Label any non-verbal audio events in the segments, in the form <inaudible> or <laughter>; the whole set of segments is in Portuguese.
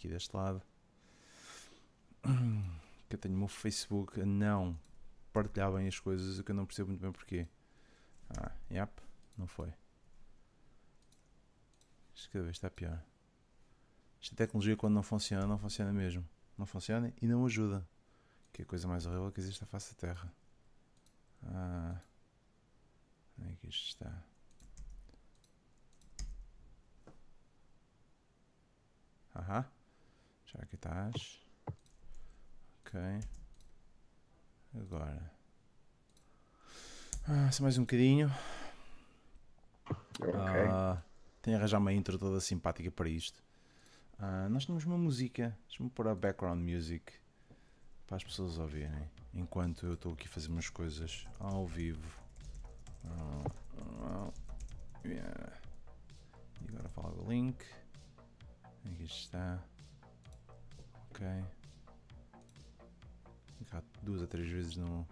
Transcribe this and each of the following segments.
aqui deste lado. Que eu tenho o meu Facebook a não partilhar bem as coisas, o que eu não percebo muito bem porquê. Ah, yep, não foi. Isto cada vez está pior. Esta é tecnologia, quando não funciona, não funciona mesmo. Não funciona e não ajuda. Que é a coisa mais horrível que existe à face da Terra. Ah, onde é que isto está? Aham. Já aqui estás. Ok. Agora. Ah, só mais um bocadinho. Ok. Ah, tenho arranjar uma intro toda simpática para isto. Ah, nós temos uma música. Deixa-me pôr a background music para as pessoas ouvirem. Enquanto eu estou aqui a fazer umas coisas ao vivo. Ah, ah, ah, yeah. E agora fala o link. Aqui está. Ok. Cá duas a três vezes no.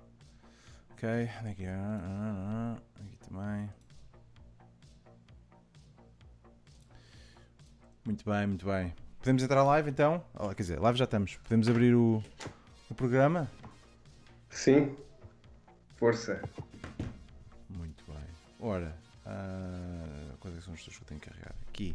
Ok, é é? Ah, ah, ah. aqui também. Muito bem, muito bem. Podemos entrar live então? Oh, quer dizer, live já estamos. Podemos abrir o, o programa? Sim. Força. Muito bem. Ora, uh, quais é são as pessoas que eu tenho que carregar? Aqui.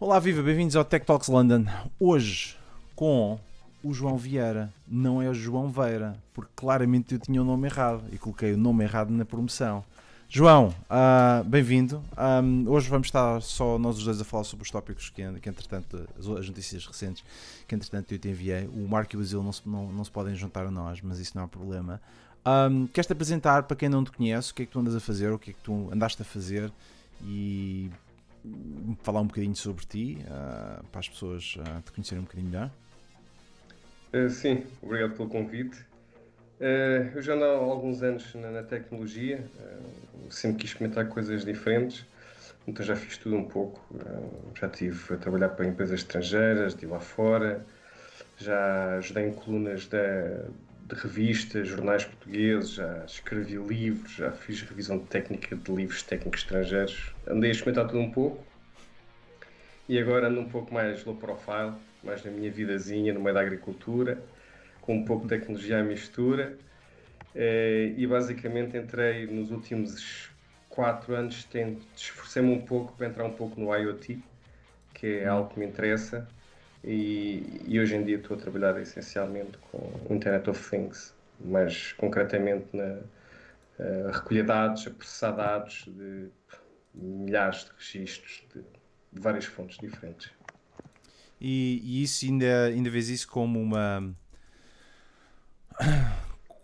Olá, viva, bem-vindos ao Tech Talks London. Hoje com o João Vieira, não é o João Veira, porque claramente eu tinha o nome errado e coloquei o nome errado na promoção. João, uh, bem-vindo. Um, ah, hoje vamos estar só nós os dois a falar sobre os tópicos que, que entretanto, as, as, notícias recentes que, entretanto, eu te enviei. O Marco e o Brasil não se, não, não se podem juntar a nós, mas isso não é um problema. Um, ah, Queres-te apresentar para quem não te conhece o que é que tu andas a fazer, o que é que tu andaste a fazer e falar um bocadinho sobre ti uh, para as pessoas uh, te conhecerem um bocadinho melhor? Eh, sim, obrigado pelo convite. Eh, eu já ando há alguns anos na, tecnologia, eh, sempre quis experimentar coisas diferentes, então já fiz tudo um pouco. já estive a trabalhar para empresas estrangeiras, estive lá fora, já ajudei em colunas de revistas, jornais portugueses, já escrevi livros, já fiz revisão técnica de livros técnicos estrangeiros. Andei a experimentar tudo um pouco e agora ando um pouco mais low profile mais na minha vidazinha, no meio da agricultura, com um pouco de tecnologia à mistura. Eh, e basicamente entrei nos últimos quatro anos, esforcei-me um pouco para entrar um pouco no IoT, que é algo que me interessa. E, e hoje em dia estou a trabalhar essencialmente com Internet of Things, mas concretamente na, a eh, recolher dados, a processar dados de milhares de registros de várias fontes diferentes. E, e, isso ainda, ainda vês isso como uma <coughs>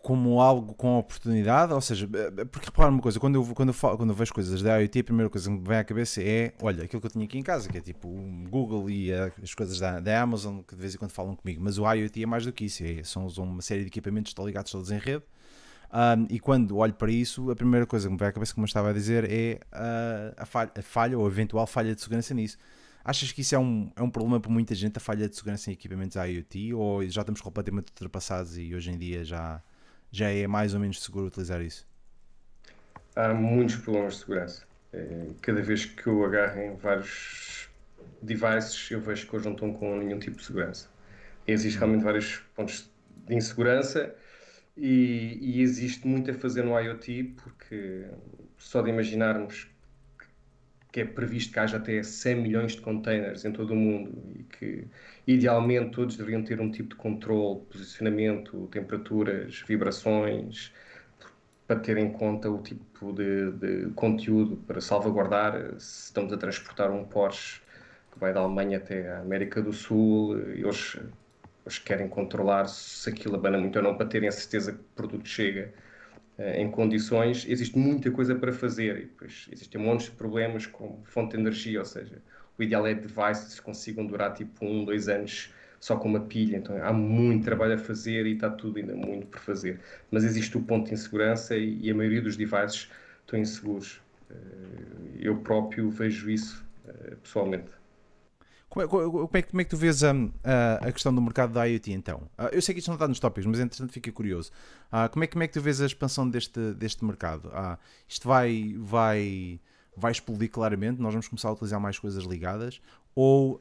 como algo com oportunidade, ou seja, eh, eh, porque repara uma coisa, quando eu, quando eu, falo, quando eu vejo coisas da IoT, a primeira coisa que me vem à cabeça é, olha, aquilo que eu tinha aqui em casa, que é tipo o Google e eh, as coisas da, da Amazon, que de vez em quando falam comigo, mas o IoT é mais do que isso, é, são, uma série de equipamentos estão ligados todos em rede, um, e quando olho para isso, a primeira coisa que me vem à cabeça, como eu estava a dizer, é a, ah, a falha, a falha ou a eventual falha de segurança nisso. Achas que isso é um, é um problema para muita gente, a falha de segurança em equipamentos IoT? Ou já estamos completamente ultrapassados e hoje em dia já, já é mais ou menos seguro utilizar isso? Há muitos problemas de segurança. Eh, cada vez que eu agarro em vários devices, eu vejo que hoje não estão com nenhum tipo de segurança. Existem hum. realmente vários pontos de insegurança e, e existe muito a fazer no IoT, porque só de imaginarmos que é previsto que haja até 100 milhões de containers em todo o mundo e que, idealmente, todos deveriam ter um tipo de controle, posicionamento, temperaturas, vibrações, para ter em conta o tipo de, de conteúdo para salvaguardar se estamos a transportar um Porsche que vai da Alemanha até a América do Sul e hoje, hoje querem controlar se aquilo abana muito ou não para terem a certeza que o produto chega eh, em condições, existe muita coisa para fazer e depois existem montes de problemas com fonte de energia, ou seja, o ideal é devices que consigam durar tipo um, dois anos só com uma pilha, então há muito trabalho a fazer e está tudo ainda muito por fazer. Mas existe o ponto de insegurança e, a maioria dos devices estão inseguros. Eh, eu próprio vejo isso eh, pessoalmente. Como é, como é, como é que tu vês a, hum, a, a, questão do mercado da IoT então? Ah, eu sei que isto não está nos tópicos, mas entretanto fica curioso. Ah, como, é, como é que tu vês a expansão deste, deste mercado? Ah, isto vai, vai, vai explodir claramente? Nós vamos começar a utilizar mais coisas ligadas? Ou,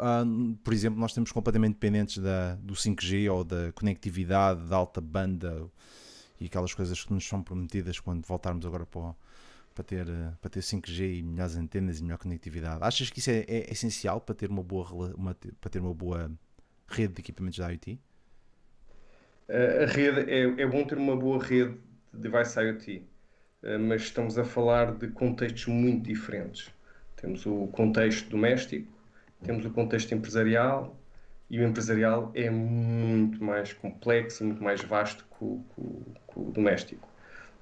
por exemplo, nós estamos completamente dependentes da, do 5G ou da conectividade da alta banda e aquelas coisas que nos são prometidas quando voltarmos agora para o para ter, eh, para ter 5G e melhores antenas e melhor conectividade. Achas que isso é, é essencial para ter uma boa uma, para ter uma boa rede de equipamentos da IoT? A rede é, é bom ter uma boa rede de device IoT, eh, mas estamos a falar de contextos muito diferentes. Temos o contexto doméstico, temos o contexto empresarial, e o empresarial é muito mais complexo e muito mais vasto que o, que o, que o doméstico.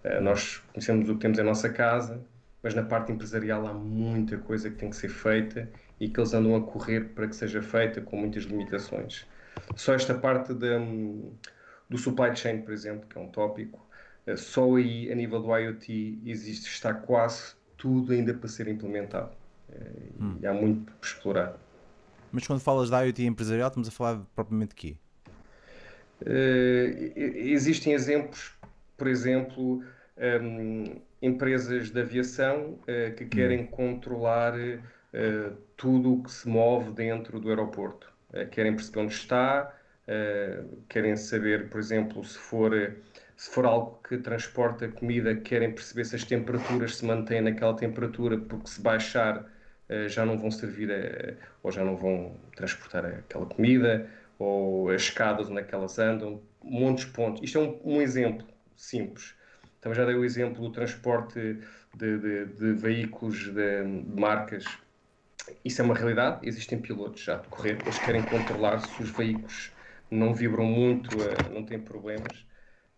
Eh, nós conhecemos o que temos em nossa casa, mas na parte empresarial há muita coisa que tem que ser feita e que eles andam a correr para que seja feita com muitas limitações. Só esta parte de, hum, do supply chain, por exemplo, que é um tópico, eh, só aí a nível do IoT existe, está quase tudo ainda para ser implementado eh, hum. e há muito para explorar. Mas quando falas da IoT empresarial, estamos a falar propriamente de quê? Uh, existem exemplos por exemplo, um, empresas de aviação uh, que uhum. querem controlar uh, tudo o que se move dentro do aeroporto. Uh, querem perceber onde está, querem saber, por exemplo, se for, se for algo que transporta comida, querem perceber se as temperaturas se mantêm naquela temperatura, porque se baixar já não vão servir a, ou já não vão transportar aquela comida, ou as escadas onde é que elas andam, montes de pontos. Isto é um, um exemplo simples. Também já dei o exemplo do transporte de, de, de veículos de, de, marcas. Isso é uma realidade, existem pilotos já a decorrer, eles querem controlar se os veículos não vibram muito, eh, não têm problemas.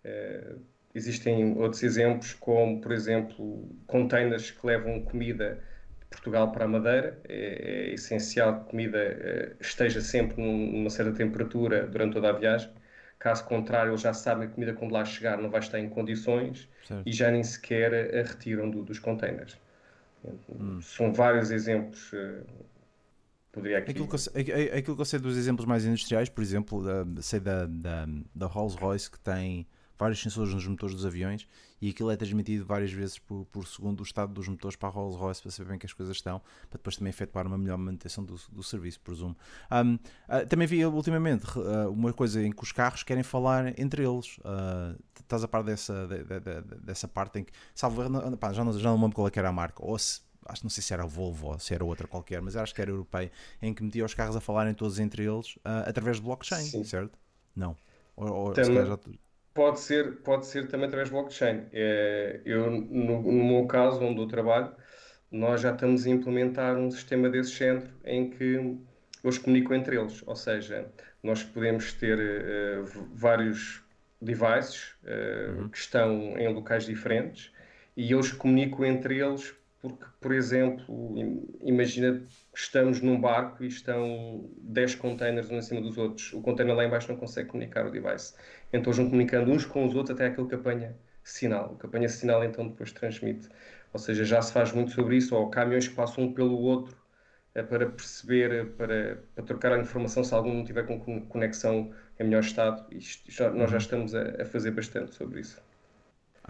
Eh, existem outros exemplos, como, por exemplo, containers que levam comida de Portugal para a Madeira. É, é essencial que a comida eh, esteja sempre numa certa temperatura durante toda a viagem Caso contrário, eles já sabem a comida quando lá chegar não vai estar em condições certo. e já nem sequer a eh, retiram do, dos containers. Hum. São vários exemplos. Eh, poderia aqui... aquilo, que eu, aquilo que eu sei dos exemplos mais industriais, por exemplo, sei da, da, da Rolls Royce que tem vários sensores nos motores dos aviões e aquilo é transmitido várias vezes por, por segundo o estado dos motores para a Rolls Royce para saber bem que as coisas estão, para depois também efetuar uma melhor manutenção do, do serviço, presumo. Um, uh, ah, também vi ultimamente uh, uma coisa em que os carros querem falar entre eles. Uh, estás a par dessa, de, de, de, dessa parte em que, salvo, pá, já, não, já não lembro qual é era a marca, ou se acho não sei se era a Volvo ou se era outra qualquer, mas acho que era europeia, em que metia os carros a falarem todos entre eles uh, através de blockchain, Sim. certo? Não. Ou, ou, calhar já pode ser, pode ser também através do blockchain. É, eu, no, no, meu caso, onde eu trabalho, nós já estamos a implementar um sistema desse centro em que eles comunicam entre eles, ou seja, nós podemos ter uh, vários devices uh, uhum. que estão em locais diferentes e eles comunicam entre eles porque, por exemplo, imagina que estamos num barco e estão 10 containers um em cima dos outros. O container lá embaixo não consegue comunicar o device. Então estão vão comunicando uns com os outros até aquele que apanha sinal. O que apanha sinal então depois transmite. Ou seja, já se faz muito sobre isso, ou caminhões que passam um pelo outro eh, para perceber, eh, para, para trocar a informação se algum não tiver com conexão em melhor estado. Isto, nós já uhum. estamos a, a fazer bastante sobre isso.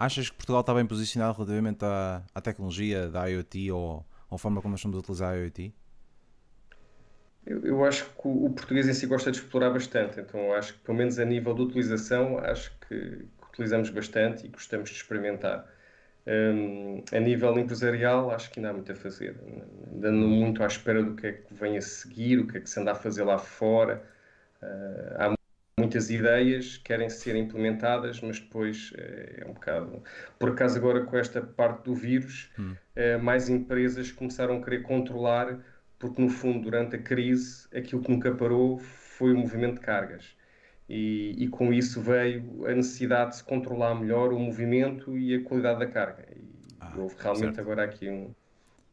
Achas que Portugal está bem posicionado relativamente à, à tecnologia da IoT ou à forma como nós estamos a utilizar a IoT? Eu, eu acho que o, o, português em si gosta de explorar bastante, então acho que, pelo menos a nível de utilização, acho que, que utilizamos bastante e gostamos de experimentar. Um, a nível empresarial, acho que ainda há muito a fazer. Dando muito à espera do que é que vem a seguir, o que é que se anda a fazer lá fora. Uh, há muitas ideias querem ser implementadas, mas depois eh, é um bocado. Por acaso, agora com esta parte do vírus, hum. Eh, mais empresas começaram a querer controlar, porque no fundo, durante a crise, aquilo que nunca parou foi o movimento de cargas. E, e com isso veio a necessidade de se controlar melhor o movimento e a qualidade da carga. E ah, houve realmente certo. agora aqui um,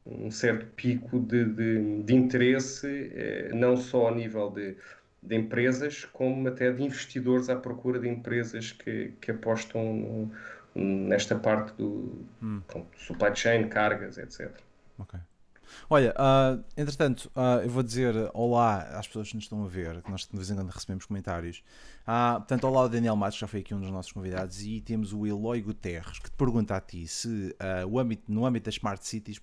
um certo pico de, de, de interesse, eh, não só a nível de de empresas, como até de investidores à procura de empresas que, que apostam nesta parte do hum. supply chain, cargas, etc. Ok. Olha, uh, entretanto, uh, eu vou dizer olá às pessoas que nos estão a ver, que nós de vez em quando recebemos comentários. Uh, portanto, olá ao Daniel Matos, já foi aqui um dos nossos convidados, e temos o Eloy Guterres, que te pergunta a ti se uh, o âmbito, no âmbito das Smart Cities,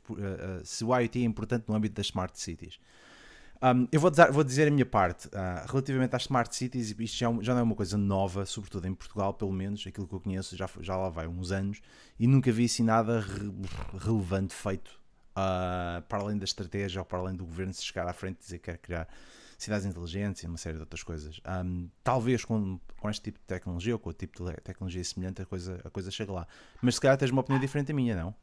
se o IoT é importante no âmbito das Smart Cities. Um, eu vou dizer, vou dizer, a minha parte. Uh, relativamente às Smart Cities, isto já, é já, não é uma coisa nova, sobretudo em Portugal, pelo menos, aquilo que eu conheço já, já lá vai uns anos, e nunca vi assim nada re relevante feito uh, para além da estratégia ou para além do governo se chegar à frente e dizer que quer criar cidades inteligentes e uma série de outras coisas. Um, talvez com, com este tipo de tecnologia ou com o tipo de tecnologia semelhante a coisa, a coisa chega lá. Mas se calhar tens uma opinião diferente da minha, não?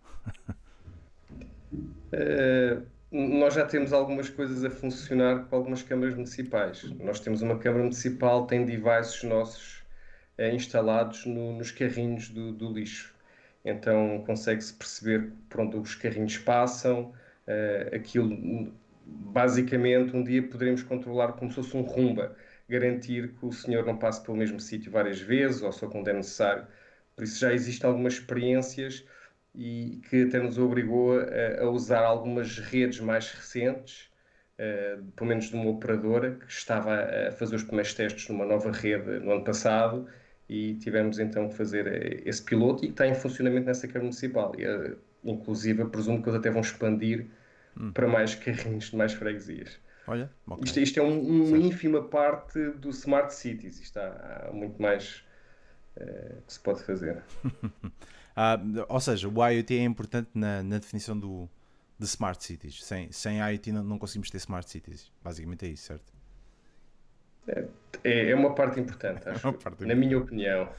Uh... <laughs> nós já temos algumas coisas a funcionar com algumas câmaras municipais. Nós temos uma câmara municipal, tem devices nossos é, instalados no, nos carrinhos do, do lixo. Então consegue-se perceber por onde os carrinhos passam, eh, aquilo basicamente um dia poderemos controlar como se fosse um rumba, garantir que o senhor não passe pelo mesmo sítio várias vezes ou só quando é necessário. Por isso já existem algumas experiências e que até nos obrigou a, a usar algumas redes mais recentes, uh, pelo menos de uma operadora que estava a fazer os primeiros testes numa nova rede no ano passado e tivemos então que fazer eh, esse piloto e está em funcionamento nessa Câmara Municipal. E, uh, inclusive, presumo que eles até vão expandir hum. para mais carrinhos de mais freguesias. Olha, okay. isto, isto, é uma um ínfima parte do Smart Cities. Isto há, há muito mais uh, que se pode fazer. <laughs> Ah, ou seja, o IoT é importante na, na, definição do, de smart cities. Sem, sem IoT não, não conseguimos ter smart cities. Basicamente é isso, certo? É, é uma parte importante, acho, <laughs> é parte na importante. minha opinião.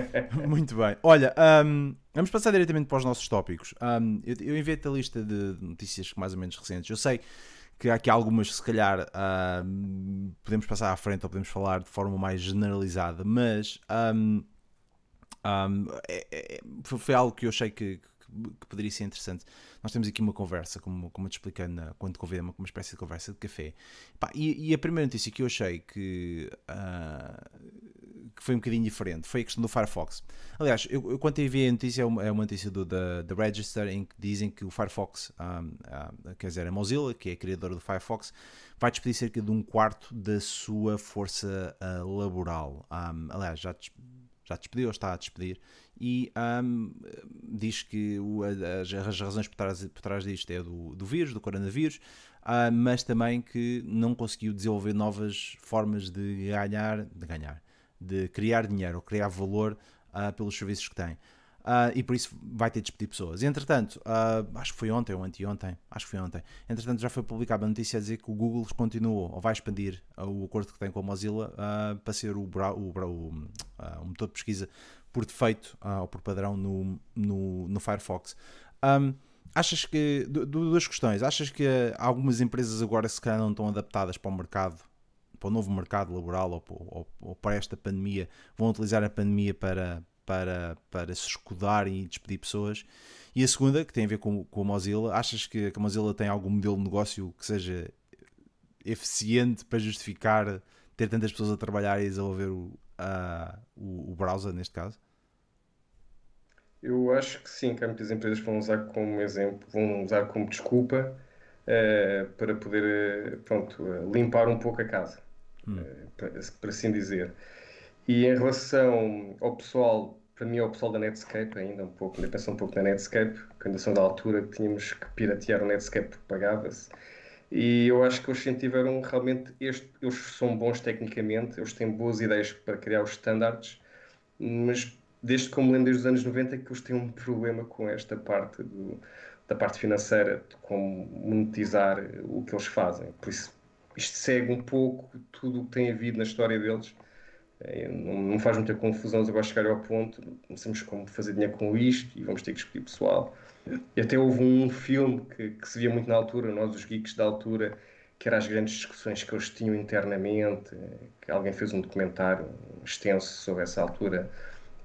<laughs> Muito bem. Olha, um, vamos passar diretamente para os nossos tópicos. Um, eu, eu enviei a lista de notícias mais ou menos recentes. Eu sei que há aqui algumas que se calhar uh, podemos passar à frente ou podemos falar de forma mais generalizada, mas um, um, é, é, é foi algo que eu achei que, que poderia ser interessante. Nós temos aqui uma conversa, como, como eu te expliquei na, quando convidei uma, uma espécie de conversa de café. Pá, e, e, a primeira notícia que eu achei que, uh, que foi um bocadinho diferente foi a questão do Firefox. Aliás, eu, eu quando eu vi a notícia, é uma, é uma notícia do, da, da Register em que dizem que o Firefox, um, um, quer dizer, a Mozilla, que é a criadora do Firefox, vai despedir cerca de um quarto da sua força uh, laboral. Um, aliás, já já despediu ou está a despedir, e um, diz que o, as, as, razões por trás, por trás disto é do, do vírus, do coronavírus, uh, mas também que não conseguiu desenvolver novas formas de ganhar, de ganhar, de criar dinheiro, ou criar valor uh, pelos serviços que tem. Uh, e por isso vai ter de despedir pessoas. E, entretanto, uh, acho que foi ontem ou anteontem, acho que foi ontem. Entretanto, já foi publicada a notícia a dizer que o Google continuou ou vai expandir ah, o acordo que tem com a Mozilla para ser o, bra o, bra o, o, motor de pesquisa por defeito ou por padrão no, no, no Firefox. Um, achas que. Duas questões. Achas que algumas empresas agora se calhar não estão adaptadas para o mercado? Para o novo mercado laboral ou, ou, ou para esta pandemia, vão utilizar a pandemia para, para, para se escudar e despedir pessoas. E a segunda, que tem a ver com, com a Mozilla, achas que, que a Mozilla tem algum modelo de negócio que seja eficiente para justificar ter tantas pessoas a trabalhar e a desenvolver o, a, o, o browser, neste caso? Eu acho que sim, que há muitas empresas que vão usar como exemplo, vão usar como desculpa uh, para poder uh, pronto, uh, limpar um pouco a casa, hum. para, para assim dizer. E em relação ao pessoal, para mim, é o pessoal da Netscape, ainda um pouco, ainda penso um pouco na Netscape, quando são da altura que tínhamos que piratear o Netscape porque pagava-se. E eu acho que eles incentivaram realmente este. Eles são bons tecnicamente, eles têm boas ideias para criar os standards, mas desde que eu me lembro desde os anos 90 é que eles têm um problema com esta parte do, da parte financeira, de como monetizar o que eles fazem. Por isso, isto segue um pouco tudo o que tem havido na história deles é, não, faz muita confusão, mas agora chegar ao ponto, não sabemos como fazer dinheiro com isto e vamos ter que escolher pessoal. E até houve um filme que, que, se via muito na altura, nós os geeks da altura, que eram as grandes discussões que eles tinham internamente, que alguém fez um documentário extenso sobre essa altura,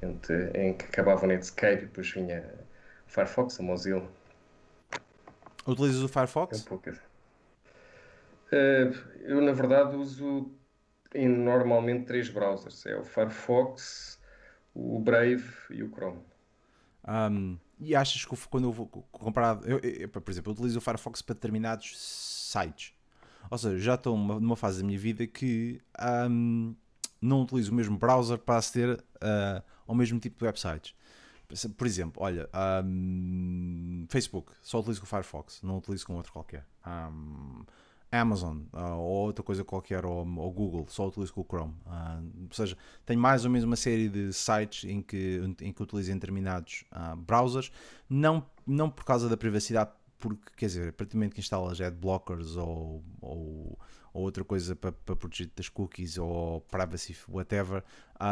entre, em que acabava o Netscape e depois vinha o Firefox, a Mozilla. Utilizas o Firefox? É um pouco. Uh, eu, na verdade, uso em normalmente três browsers: é o Firefox, o Brave e o Chrome. Um, e achas que quando eu vou comprar, eu, eu, por exemplo, eu utilizo o Firefox para determinados sites, ou seja, já estou numa, numa fase da minha vida que um, não utilizo o mesmo browser para aceder uh, ao mesmo tipo de websites. Por exemplo, olha, um, Facebook, só utilizo com o Firefox, não utilizo com outro qualquer. Um, Amazon uh, ou outra coisa qualquer, ou, ou, Google, só utilizo com o Chrome. Uh, ou seja, tenho mais ou menos uma série de sites em que, em que utilizo determinados uh, browsers, não, não por causa da privacidade, porque, quer dizer, a partir do momento que instalas adblockers é ou, ou, ou outra coisa para, para proteger das cookies ou privacy, whatever,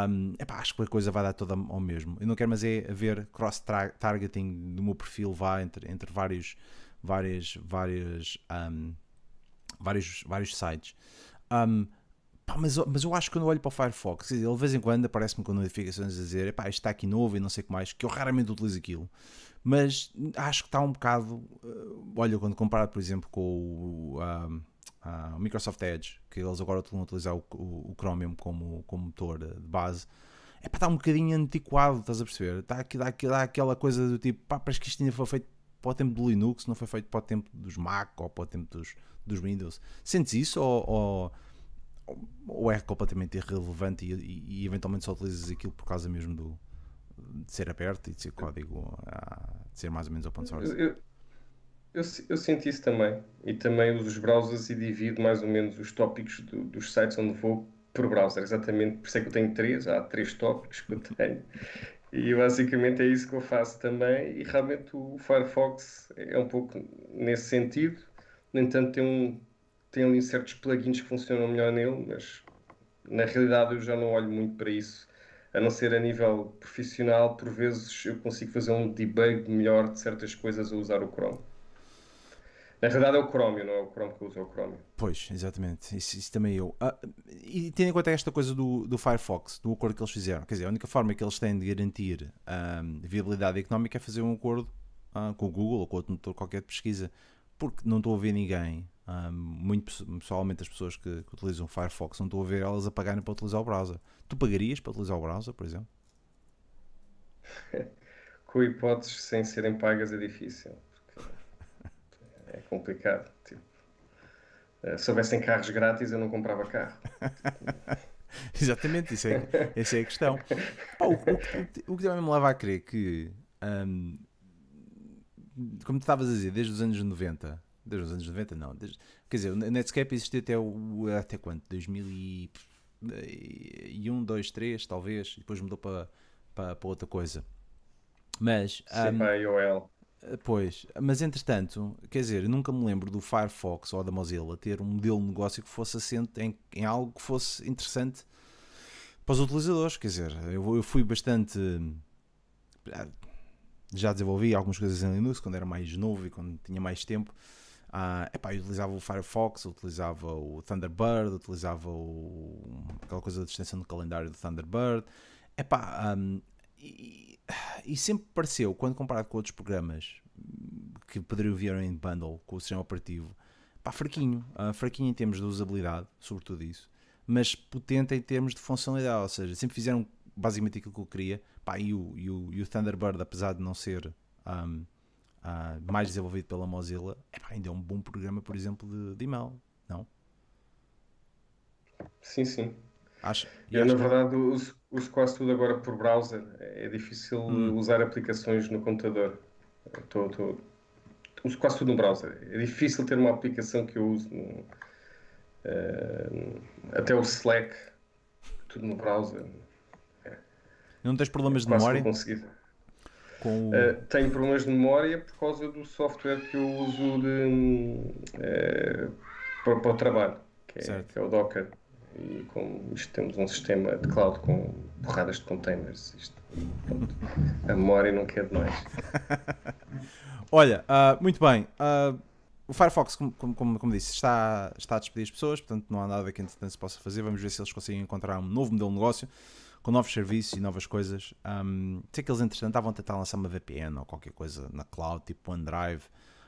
um, epá, acho que a coisa vai dar toda ao mesmo. Eu não quero, mais é haver cross-targeting do meu perfil, vá entre, entre vários, várias, várias. Um, vários, vários sites. Um, pá, mas, mas eu acho que quando olho para o Firefox, ele de vez em quando aparece-me com notificações a dizer isto está aqui novo e não sei o que mais, que eu raramente utilizo aquilo. Mas acho que está um bocado. Eh, olha, quando comparado, por exemplo, com o. Uh, o Microsoft Edge, que eles agora estão a utilizar o, o, o Chromium como, como motor de base, é para estar um bocadinho antiquado, estás a perceber? Está dá, dá aquela coisa do tipo, pá, parece que isto ainda foi feito para o tempo do Linux, não foi feito para o tempo dos Mac ou para o tempo dos, dos Windows. Sentes isso ou, ou, ou é completamente irrelevante e, e, e, eventualmente só utilizas aquilo por causa mesmo do, de ser aberto e de ser código, ah, de ser mais ou menos open source? Eu, eu, eu, eu sinto isso também. E também uso os browsers e divido mais ou menos os tópicos do, dos sites onde vou por browser, exatamente. Por isso é que eu tenho três, há três tópicos que eu tenho. E basicamente é isso que eu faço também. E realmente o Firefox é um pouco nesse sentido. No entanto, tem, um, tem ali certos plugins que funcionam melhor nele, mas na realidade eu já não olho muito para isso. A não ser a nível profissional, por vezes eu consigo fazer um debug melhor de certas coisas a usar o Chrome. Na realidade é o Chrome, não é o Chrome que usa, é o Chrome. Pois, exatamente. Isso, isso também eu. Ah, e tendo em conta esta coisa do, do Firefox, do acordo que eles fizeram, quer dizer, a única forma que eles têm de garantir a um, viabilidade económica é fazer um acordo ah, com o Google ou com outro motor qualquer de pesquisa, porque não estou a ver ninguém, ah, muito pessoalmente as pessoas que, que utilizam o Firefox, não estou a ver elas a pagarem para utilizar o browser. Tu pagarias para utilizar o browser, por exemplo? <laughs> com hipóteses sem serem pagas é difícil é complicado. Tipo, eh, se houvessem carros grátis, eu não comprava carro. <laughs> Exatamente, isso é, essa é a questão. o, o, o que também me leva a crer que, hum, como tu estavas a dizer, desde os anos 90, desde os anos 90, não, desde, quer dizer, o Netscape existiu até, o, até quanto? 2001, 2, 3, talvez, depois mudou para, para, para outra coisa. Mas. Sim, hum, para a IOL. Pois, mas entretanto, quer dizer, nunca me lembro do Firefox ou da Mozilla ter um modelo de negócio que fosse assente em, em algo que fosse interessante para os utilizadores. Quer dizer, eu, eu fui bastante. Ah, já desenvolvi algumas coisas em Linux quando era mais novo e quando tinha mais tempo. Ah, epá, eu utilizava o Firefox, utilizava o Thunderbird, utilizava o, aquela coisa da extensão do calendário do Thunderbird. Epá, um, e, e sempre pareceu, quando comparado com outros programas que poderiam vir em bundle com o sistema operativo, pá, fraquinho. Uh, fraquinho em termos de usabilidade, sobretudo isso, mas potente em termos de funcionalidade. Ou seja, sempre fizeram basicamente aquilo que eu queria. Pá, e, o, e, o, e o Thunderbird, apesar de não ser um, uh, ah, mais desenvolvido pela Mozilla, é, pá, ainda é um bom programa, por exemplo, de, de e-mail, não? Sim, sim. Acho, eu, acho na verdade, que... uso, uso, quase tudo agora por browser. É difícil hum. usar aplicações no computador. Tô, tô, uso quase tudo no browser. É difícil ter uma aplicação que eu uso. No, uh, até o Slack, tudo no browser. É. Não tens problemas de memória? Com... Uh, tenho problemas de memória por causa do software que eu uso de, uh, para, para, o trabalho, que é, que é o Docker. E com isto temos um sistema de cloud com porradas de containers. Isto, a memória não quer demais. <laughs> Olha, uh, muito bem. Uh, o Firefox, como, como, como, disse, está, está a despedir as pessoas, portanto não há nada que entretanto se possa fazer. Vamos ver se eles conseguem encontrar um novo modelo de negócio com novos serviços e novas coisas. Um, ah, sei que eles entretanto estavam a tentar lançar uma VPN ou qualquer coisa na cloud, tipo OneDrive,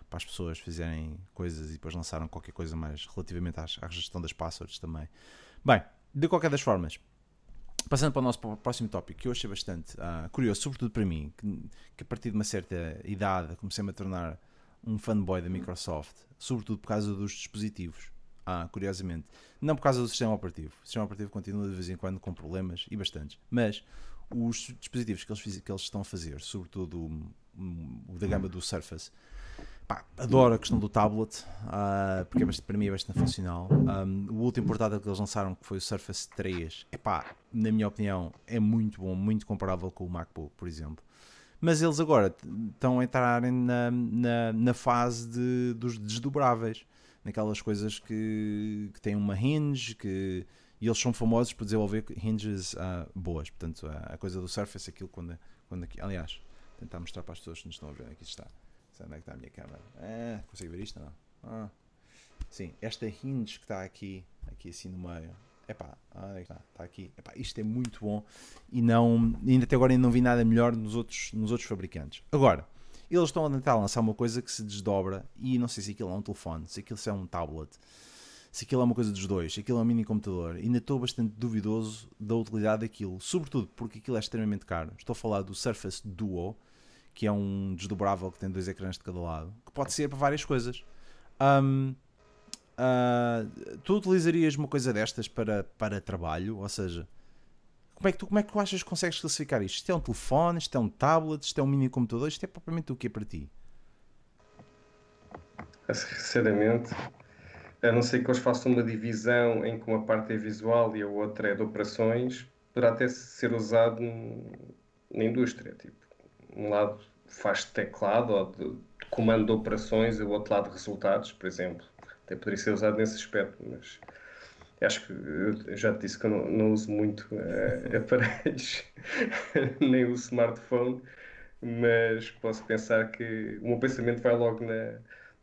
para as pessoas fazerem coisas e depois lançaram qualquer coisa mais relativamente à, à gestão das passwords também. Bem, de qualquer das formas, passando para o nosso próximo tópico, que eu achei bastante uh, curioso, sobretudo para mim, que, que, a partir de uma certa idade comecei-me a tornar um fanboy da Microsoft, sobretudo por causa dos dispositivos. Ah, curiosamente, não por causa do sistema operativo. O sistema operativo continua de vez em quando com problemas e bastantes, mas os dispositivos que eles, que eles estão a fazer, sobretudo o, o da gama do Surface, Pá, adoro a questão do tablet, uh, porque é bastante, para mim é bastante funcional. Um, o último portátil que eles lançaram, que foi o Surface 3, epá, na minha opinião, é muito bom, muito comparável com o MacBook, por exemplo. Mas eles agora estão a entrarem na, na, na fase de, dos desdobráveis, naquelas coisas que, que têm uma hinge, que, e eles são famosos por desenvolver hinges uh, boas. Portanto, a, a, coisa do Surface, aquilo quando, quando aqui, aliás, tentar mostrar para as pessoas que nos estão a ver, aqui está. Onde é que está a minha câmera? Ah, consigo ver isto não? Ah. Sim, esta hinge que está aqui, aqui assim no meio. Epá, ai, ah, está, é está aqui. Epá, isto é muito bom e não, ainda até agora ainda não vi nada melhor nos outros, nos outros fabricantes. Agora, eles estão a tentar lançar uma coisa que se desdobra e não sei se aquilo é um telefone, se aquilo é um tablet, se aquilo é uma coisa dos dois, se aquilo é um mini computador. Ainda estou bastante duvidoso da utilidade daquilo, sobretudo porque aquilo é extremamente caro. Estou a falar do Surface Duo, que é um desdobrável que tem dois ecrãs de cada lado, que pode ser para várias coisas. Um, uh, ah, tu utilizarias uma coisa destas para, para trabalho? Ou seja, como é, que tu, como é que tu achas que consegues classificar isto? Isto é um telefone, isto é um tablet, isto é um mini computador, isto é propriamente o que é para ti? Sinceramente, a não ser que eles façam uma divisão em que uma parte é visual e a outra é de operações, poderá até ser usado na indústria, tipo um lado faz teclado ou de, de comando de operações e o outro lado de resultados, por exemplo. Até poderia ser usado nesse aspecto, mas acho que eu já te disse que eu não, não uso muito uh, <laughs> aparelhos, <laughs> nem o smartphone, mas posso pensar que o meu pensamento vai logo na,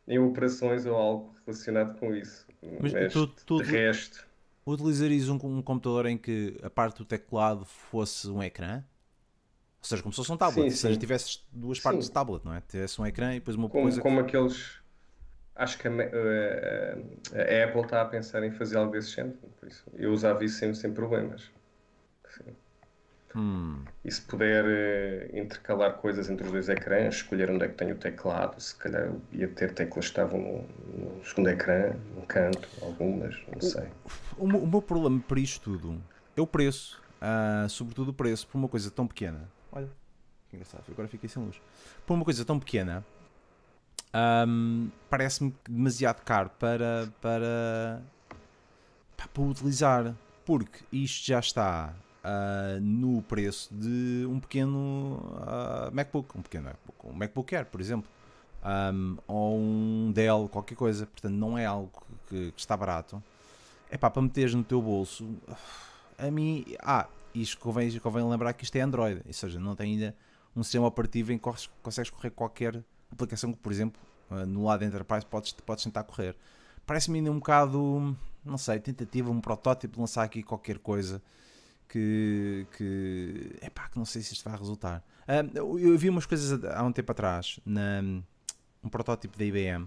em operações ou algo relacionado com isso. Mas, mas tu, tu, de resto. Utilizarias um, um computador em que a parte do teclado fosse um ecrã? seja, como se fosse um tablet, sim, sim. seja, tivesses duas partes sim. de tablet, não é? Tivesse um ecrã e depois uma coisa. Como aqueles. Acho que a, eh, a, Apple está a pensar em fazer algo desse género, por isso eu usava isso sempre, sem problemas. Sim. Hum. E se puder uh, intercalar coisas entre os dois ecrãs, escolher onde é que tenho o teclado, se calhar ia ter teclas que estavam no, no segundo ecrã, no canto, algumas, não sei. O, o, o meu problema para isto tudo é o preço, uh, sobretudo o preço, por uma coisa tão pequena. Olha, que engraçado, agora fiquei sem luz. Por uma coisa tão pequena, um, parece-me demasiado caro para, para, para utilizar, porque isto já está uh, no preço de um pequeno uh, MacBook, um pequeno MacBook, um MacBook Air, por exemplo. Um, ou um Dell, qualquer coisa, portanto não é algo que, que está barato. É pá, para meteres no teu bolso, ah, a mim, ah, isto convém, convém lembrar que isto é Android, ou seja, não tem ainda um sistema operativo em que consegues correr qualquer aplicação que, por exemplo, eh, no lado Enterprise podes, podes tentar correr. Parece-me ainda um bocado, não sei, tentativa, um protótipo de lançar aqui qualquer coisa que, que, epá, que não sei se isto vai resultar. Uh, eu vi umas coisas há um tempo atrás, na, um protótipo da IBM,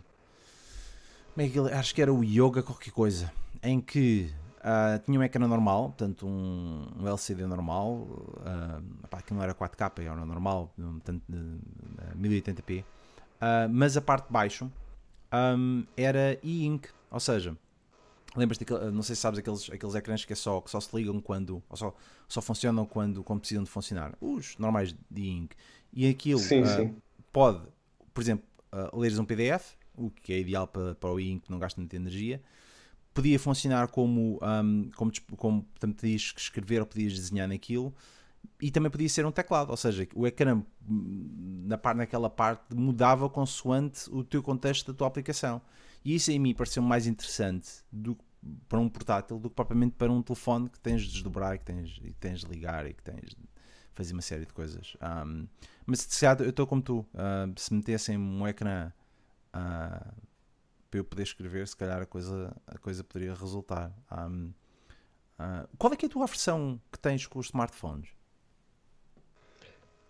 é acho que era o Yoga qualquer coisa, em que Uh, tinha um ecrã normal, portanto um, um LCD normal, uh, que não era 4K, era normal, portanto, uh, 1080p, uh, mas a parte de baixo um, ah, era e-ink, ou seja, lembras-te, não sei se sabes aqueles, aqueles ecrãs que, é só, que só se ligam quando, ou só, só funcionam quando, quando precisam de funcionar, os normais de e-ink, e aquilo sim, sim. pode, por exemplo, leres um PDF, o que é ideal para, para o e-ink que não gasta muita energia, podia funcionar como, um, como, como portanto, podias escrever ou podias desenhar naquilo e também podia ser um teclado, ou seja, o ecrã hum, na parte, naquela parte mudava consoante o teu contexto da tua aplicação. E isso em mim pareceu mais interessante do, para um portátil do que propriamente para um telefone que tens de desdobrar, que tens, que tens de ligar e que tens de fazer uma série de coisas. Um, mas se calhar eu estou como tu, uh, se metessem um ecrã uh, para eu poder escrever, se calhar a coisa, a coisa poderia resultar. Um, uh, ah, qual é que é a tua versão que tens com os smartphones?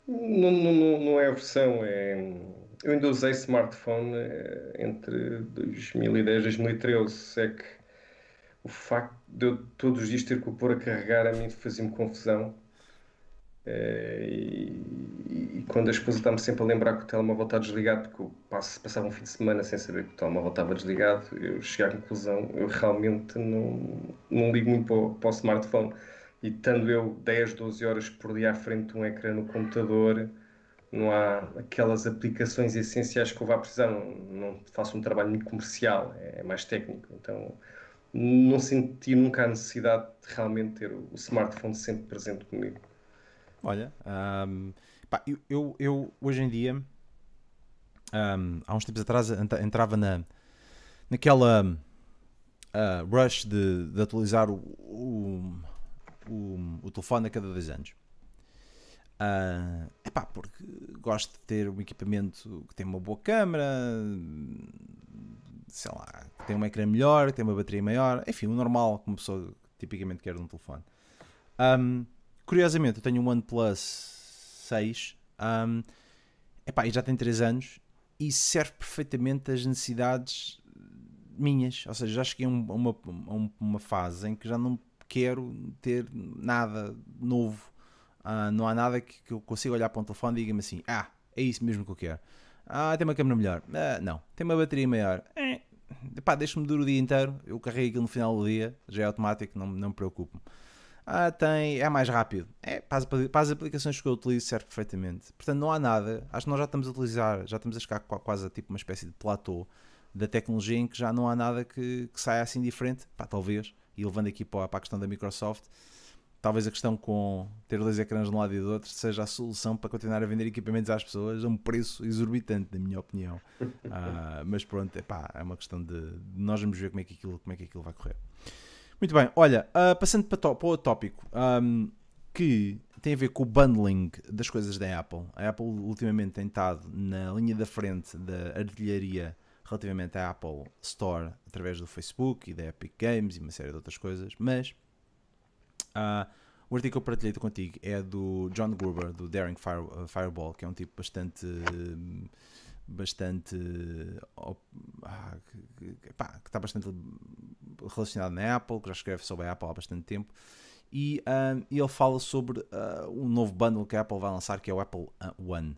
Não, não, não é a versão, é... Eu ainda usei smartphone eh, entre 2010 e 2013, é que o facto de eu todos os dias ter que o pôr a carregar a mim fazia-me confusão eh, e, quando a esposa está-me sempre a lembrar que o telemóvel está desligado, porque eu passava um fim de semana sem saber que o telemóvel estava desligado, eu cheguei à conclusão, eu realmente não, não ligo muito para o, para o smartphone. E estando eu 10, 12 horas por dia à frente de um ecrã no computador, não há aquelas aplicações essenciais que eu vá precisar, não, não faço um trabalho muito comercial, é, é mais técnico. Então não senti nunca a necessidade de realmente ter o smartphone sempre presente comigo. Olha, um, pá, eu, eu, eu, hoje em dia, um, há uns tempos atrás, entrava na, naquela uh, rush de, de atualizar o, o, o, o, telefone a cada dois anos. Uh, epá, porque gosto de ter um equipamento que tem uma boa câmera, sei lá, que tem um ecrã melhor, que tem uma bateria maior, enfim, o normal que uma pessoa tipicamente quer de um telefone. Um, Curiosamente, eu tenho um OnePlus 6 um, epá, e já tem 3 anos e serve perfeitamente as necessidades minhas. Ou seja, já cheguei a uma, a uma fase em que já não quero ter nada novo. Uh, não há nada que, que, eu consiga olhar para um telefone e diga-me assim: Ah, é isso mesmo que eu quero. Ah, tem uma câmera melhor. Ah, não. Tem uma bateria maior. Eh, deixa-me durar o dia inteiro. Eu carrego aquilo no final do dia. Já é automático, não, não me preocupo ah, tem, é mais rápido. É, para as, para as, aplicações que eu utilizo serve perfeitamente. Portanto, não há nada. Acho que nós já estamos a utilizar, já estamos a chegar quase a tipo uma espécie de platô da tecnologia em que já não há nada que, que saia assim diferente. Pá, talvez, e levando aqui para, para, a questão da Microsoft, talvez a questão com ter dois ecrãs de um lado e do outro seja a solução para continuar a vender equipamentos às pessoas a um preço exorbitante, na minha opinião. <laughs> ah, mas pronto, epá, é uma questão de, de nós vamos ver como é que aquilo, como é que aquilo vai correr. Muito bem, olha, uh, passando para, to- para o tópico um, que tem a ver com o bundling das coisas da Apple. A Apple ultimamente tem estado na linha da frente da artilharia relativamente à Apple Store através do Facebook e da Epic Games e uma série de outras coisas, mas uh, o artigo que eu partilhei contigo é do John Gruber, do Daring Fire, uh, Fireball, que é um tipo bastante uh, bastante ah, que, está bastante relacionado na Apple, que já escreve sobre a Apple há bastante tempo. E um, ah, ele fala sobre uh, um novo bundle que a Apple vai lançar, que é o Apple ah, One,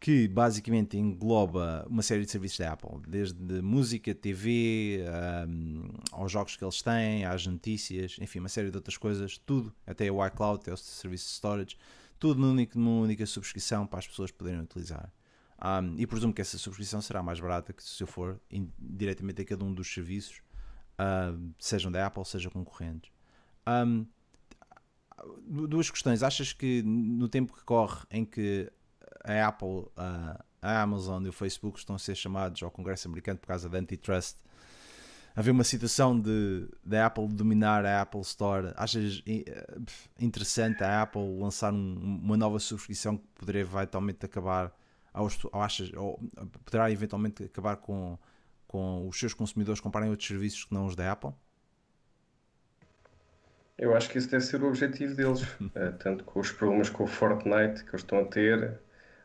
que basicamente engloba uma série de serviços da Apple, desde música, TV, um, aos jogos que eles têm, às notícias, enfim, uma série de outras coisas, tudo, até o iCloud, até o serviço de storage, tudo numa única subscrição para as pessoas poderem utilizar. Um, e presumo que essa subscrição será mais barata que se eu for in, diretamente a cada um dos serviços, uh, sejam da Apple, sejam concorrentes. Um, duas questões. Achas que no tempo que corre em que a Apple, a, ah, a Amazon e o Facebook estão a ser chamados ao Congresso americano por causa da antitrust, haver uma situação de da Apple dominar a Apple Store, achas eh, interessante a Apple lançar um, uma nova subscrição que poderia eventualmente acabar aos, ou achas, ou poderá eventualmente acabar com, com os seus consumidores comprarem outros serviços que não os da Apple? Eu acho que isso deve ser o objetivo deles. <laughs> Eh, tanto com os problemas com o Fortnite que eles estão a ter,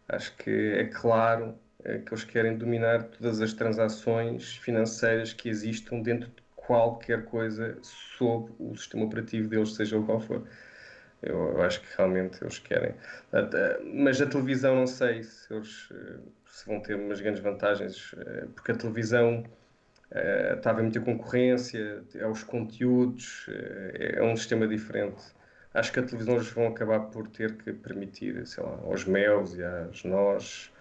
acho que é claro eh, que eles querem dominar todas as transações financeiras que existam dentro de qualquer coisa sob o sistema operativo deles, seja o qual for. Eu, eu, acho que realmente eles querem. Eh, mas a televisão, não sei se eles eh, se vão ter umas grandes vantagens, eh, porque a televisão estava a muita concorrência, é os conteúdos, é um sistema diferente. Acho que a televisão eles vão acabar por ter que permitir, sei lá, aos meus e às nós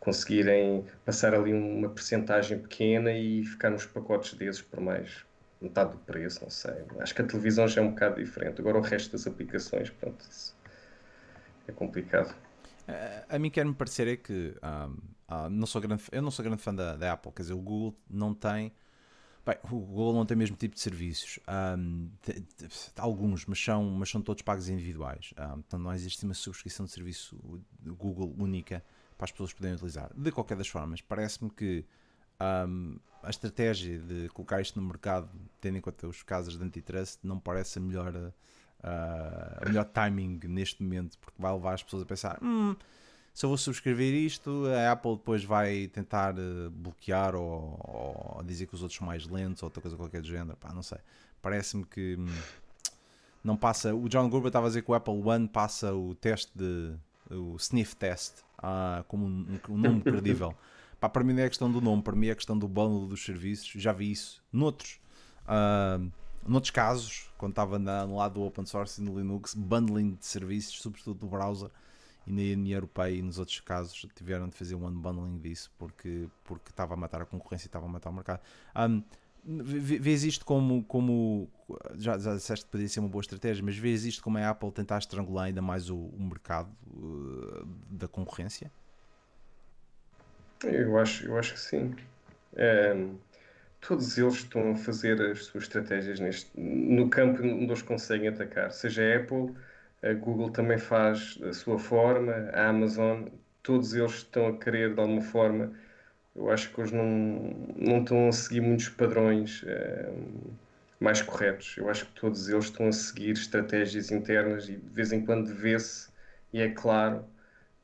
conseguirem passar ali uma percentagem pequena e ficar nos pacotes desses por mais metade do preço, não sei. Acho que a televisão já é um bocado diferente. Agora o resto das aplicações, pronto, isso é complicado. A mim quer-me parecer é que um, uh, ah, ah, não sou grande, eu não sou grande fã da, da Apple, quer dizer, o Google não tem. Bem, o Google não tem o mesmo tipo de serviços. Um, de, de, alguns, mas são, mas são todos pagos individuais. Um, ah, portanto, não existe uma subscrição de serviço Google única para as pessoas poderem utilizar. De qualquer das formas, parece-me que um, a estratégia de colocar isto no mercado, tendo em conta os casos de antitrust, não parece a melhor, uh, a melhor timing neste momento, porque vai levar as pessoas a pensar: hum, se eu vou subscrever isto, a Apple depois vai tentar eh, bloquear ou, ou dizer que os outros são mais lentos ou outra coisa qualquer do género. Pá, não sei. Parece-me que hum, não passa. O John Gruber estava a dizer que o Apple One passa o teste de. o sniff test uh, como um, um nome <laughs> credível. Pá, para mim não é a questão do nome, para mim é a questão do bundle dos serviços. Já vi isso noutros, uh, noutros casos, quando estava na, no lado do open source e no Linux, bundling de serviços, sobretudo do browser. E na União Europeia e nos outros casos tiveram de fazer um unbundling disso porque, porque estava a matar a concorrência e estava a matar o mercado. Um, vês isto como, como já, já disseste que podia ser uma boa estratégia, mas vês isto como é a Apple tentar estrangular ainda mais o, o mercado uh, da concorrência? Eu acho, eu acho que sim. todos eles estão a fazer as suas estratégias neste, no campo onde eles conseguem atacar, seja a Apple, a Google também faz a sua forma, a Amazon, todos eles estão a querer de alguma forma. Eu acho que eles não, não estão a seguir muitos padrões mais corretos. Eu acho que todos eles estão a seguir estratégias internas e de vez em quando vê-se, e é claro,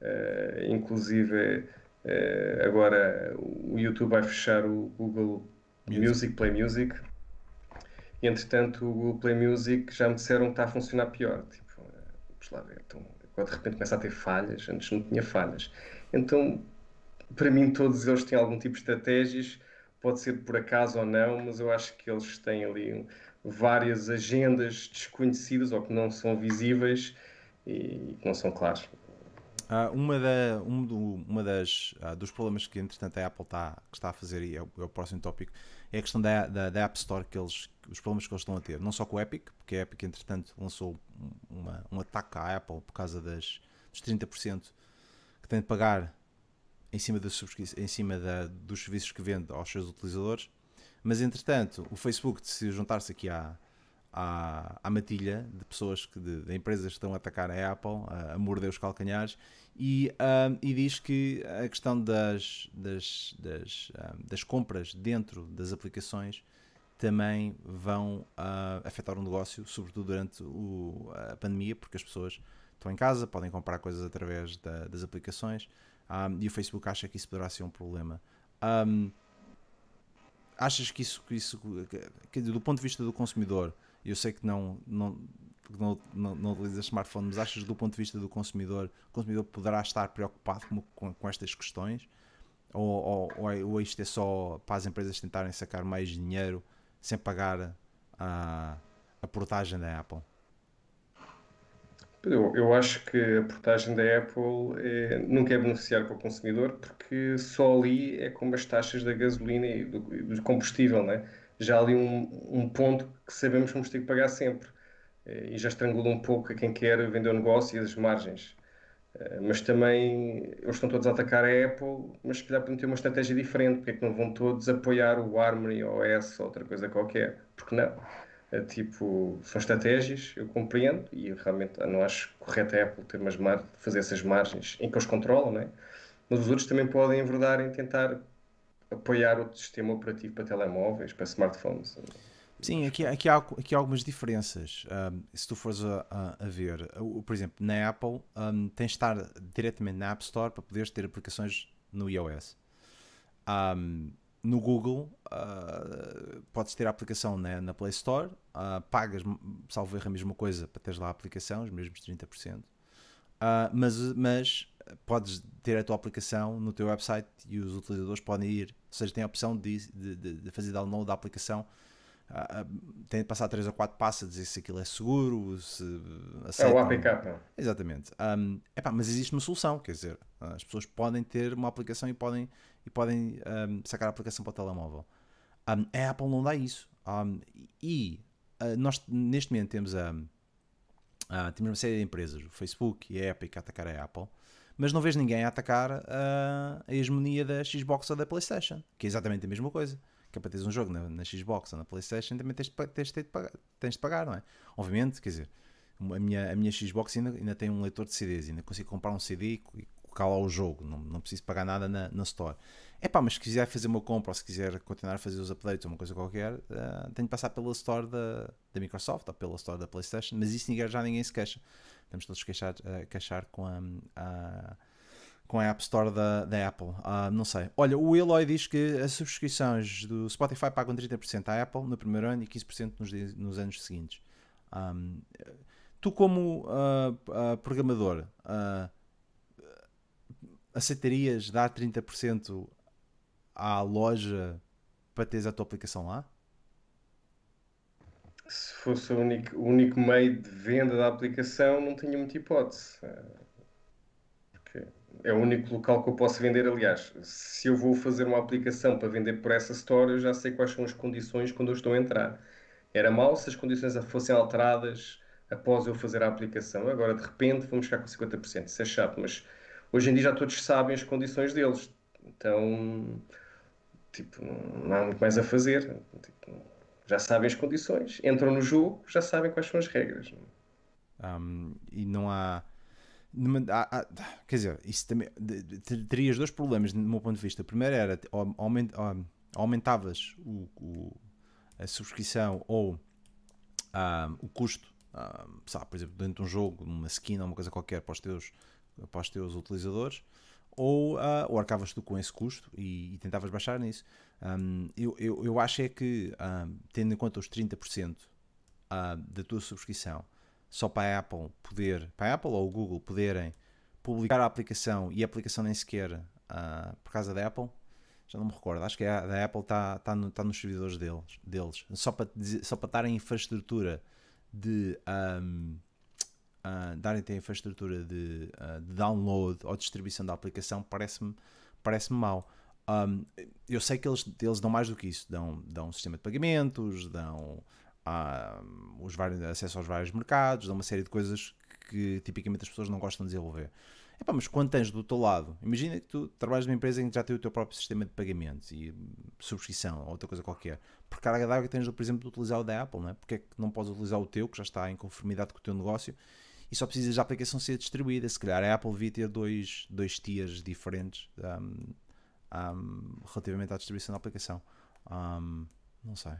ah, inclusive Uh, agora o YouTube vai fechar o Google Music, Music Play Music. E, entretanto, o Google Play Music já me disseram que está a funcionar pior. Tipo, uh, vamos lá ver. Então, agora de repente começa a ter falhas. Antes não tinha falhas. Então, para mim, todos eles têm algum tipo de estratégias. Pode ser por acaso ou não, mas eu acho que eles têm ali várias agendas desconhecidas ou que não são visíveis e que não são claras. Uh, uma, da, um do, uma das uh, dos problemas que entretanto a Apple tá, está a fazer e é o, é o, próximo tópico é a questão da, da, da, App Store que eles os problemas que eles estão a ter não só com o Epic porque a Epic entretanto lançou uma, um ataque à Apple por causa das dos 30% que tem de pagar em cima da em cima da, dos serviços que vende aos seus utilizadores mas entretanto o Facebook se juntar-se aqui à, à, à matilha de pessoas, que, de, de, empresas que estão a atacar a Apple, a, a morder os calcanhares, e, um, e, diz que a questão das, das, das, um, das compras dentro das aplicações também vão uh, afetar o negócio, sobretudo durante o, a pandemia, porque as pessoas estão em casa, podem comprar coisas através da, das aplicações, um, e o Facebook acha que isso poderá ser um problema achas que isso, que isso que, do ponto de vista do consumidor, eu sei que não, não, não, não, não utilizas smartphone, mas achas do ponto de vista do consumidor, o consumidor poderá estar preocupado com, com, com estas questões? Ou, ou, ou, é, isto é só para as empresas tentarem sacar mais dinheiro sem pagar a, a portagem da Apple? Eu, eu acho que a portagem da Apple é, nunca é beneficiar para o consumidor, porque só ali é como as taxas da gasolina e do, do combustível, né? já ali um, um ponto que sabemos que vamos ter que pagar sempre. Eh, e já estrangula um pouco a quem quer vender o negócio e as margens. Eh, mas também eles estão todos a atacar a Apple, mas se calhar podem ter uma estratégia diferente, porque é que não vão todos apoiar o Harmony ou ou outra coisa qualquer? Porque não? Eh, tipo, são estratégias, eu compreendo, e realmente não acho correto a Apple ter mais mar... fazer essas margens em que eles controlam, né? mas os outros também podem enverdar em tentar apoiar o sistema operativo para telemóveis, para smartphones. Sim, aqui, aqui, há, aqui há algumas diferenças. Um, se tu fores a, a, a, ver, por exemplo, na Apple, um, tens de estar diretamente na App Store para poderes ter aplicações no iOS. Um, no Google, uh, podes ter a aplicação na, na Play Store, uh, pagas, salvo erro, a mesma coisa para teres lá a aplicação, os mesmos 30%. Uh, ah, mas, mas podes ter a tua aplicação no teu website e os utilizadores podem ir, ou seja, tem a opção de, de, de fazer download da aplicação. Uh, tem de passar 3 ou 4 passos a dizer se aquilo é seguro, se aceitam. É o APK. Exatamente. Um, epá, mas existe uma solução, quer dizer, as pessoas podem ter uma aplicação e podem, e podem um, sacar a aplicação para o telemóvel. Um, a Apple não dá isso. e uh, nós neste momento temos a. Uh, temos uma série de empresas, o Facebook e a Apple, que atacar a Apple, mas não vês ninguém a atacar a, ah, a hegemonia da Xbox ou da PlayStation, que é exatamente a mesma coisa. Que é para teres um jogo na, na Xbox ou na PlayStation também tens de, tens, de pagar, tens de pagar, não é? Obviamente, quer dizer, a minha, a minha Xbox ainda, ainda tem um leitor de CDs, ainda consigo comprar um CD e colocar lá o jogo, não, não preciso pagar nada na, na Store. É pá, mas se quiser fazer uma compra ou se quiser continuar a fazer os updates ou uma coisa qualquer, uh, tenho de passar pela Store da, da Microsoft ou pela Store da PlayStation, mas isso ninguém, já ninguém se queixa. Temos todos que achar, uh, eh, queixar com a, a com a App Store da, da Apple. Uh, não sei. Olha, o Eloy diz que as subscrições do Spotify pagam 30% à Apple no primeiro ano e 15% nos, nos anos seguintes. Um, ah, tu, como uh, uh, programador, aceitarias dar 30% à loja para teres a tua aplicação lá? se fosse o único, o único meio de venda da aplicação, não tinha muita hipótese. Eh, porque é o único local que eu posso vender. Aliás, se eu vou fazer uma aplicação para vender por essa store, eu já sei quais são as condições quando eu estou a entrar. Era mal se as condições fossem alteradas após eu fazer a aplicação. Agora, de repente, vamos ficar com 50%. Isso é chato, mas hoje em dia já todos sabem as condições deles. Então, tipo, não há muito mais a fazer. Tipo, já sabem as condições, entram no jogo, já sabem quais são as regras. Um, e não há, há, há, Quer dizer, isso também. Terias dois problemas, do meu ponto de vista. O primeiro era aument, aumentavas o, o, a subscrição ou um, o custo, um, sabe, por exemplo, dentro de um jogo, numa skin ou uma coisa qualquer para os teus, para os teus utilizadores, ou, uh, ou arcavas tu com esse custo e, e tentavas baixar nisso. Um, eu, eu, eu acho é que, um, tendo em conta os 30% uh, da tua subscrição, só para a Apple poder, para a Apple ou o Google poderem publicar a aplicação e a aplicação nem sequer uh, por causa da Apple, já não me recordo, acho que a da Apple está tá no, tá nos servidores deles, deles. Só, para dizer, só para estar em infraestrutura de um, uh, darem a infraestrutura de, uh, de, download ou distribuição da aplicação parece-me parece mau. Um, eu sei que eles, eles dão mais do que isso, dão, dão um sistema de pagamentos, dão um, os vários, acesso aos vários mercados, dão uma série de coisas que tipicamente as pessoas não gostam de desenvolver. Epá, mas quando tens do teu lado, imagina que tu trabalhas numa empresa em que já tem o teu próprio sistema de pagamentos e subscrição ou outra coisa qualquer, por carga d'água tens, por exemplo, de utilizar o da Apple, não é? Porque é que não podes utilizar o teu, que já está em conformidade com o teu negócio e só precisas da aplicação ser distribuída? Se calhar a Apple devia ter dois, dois tiers diferentes um, um, relativamente à distribuição da aplicação. Um, não sei.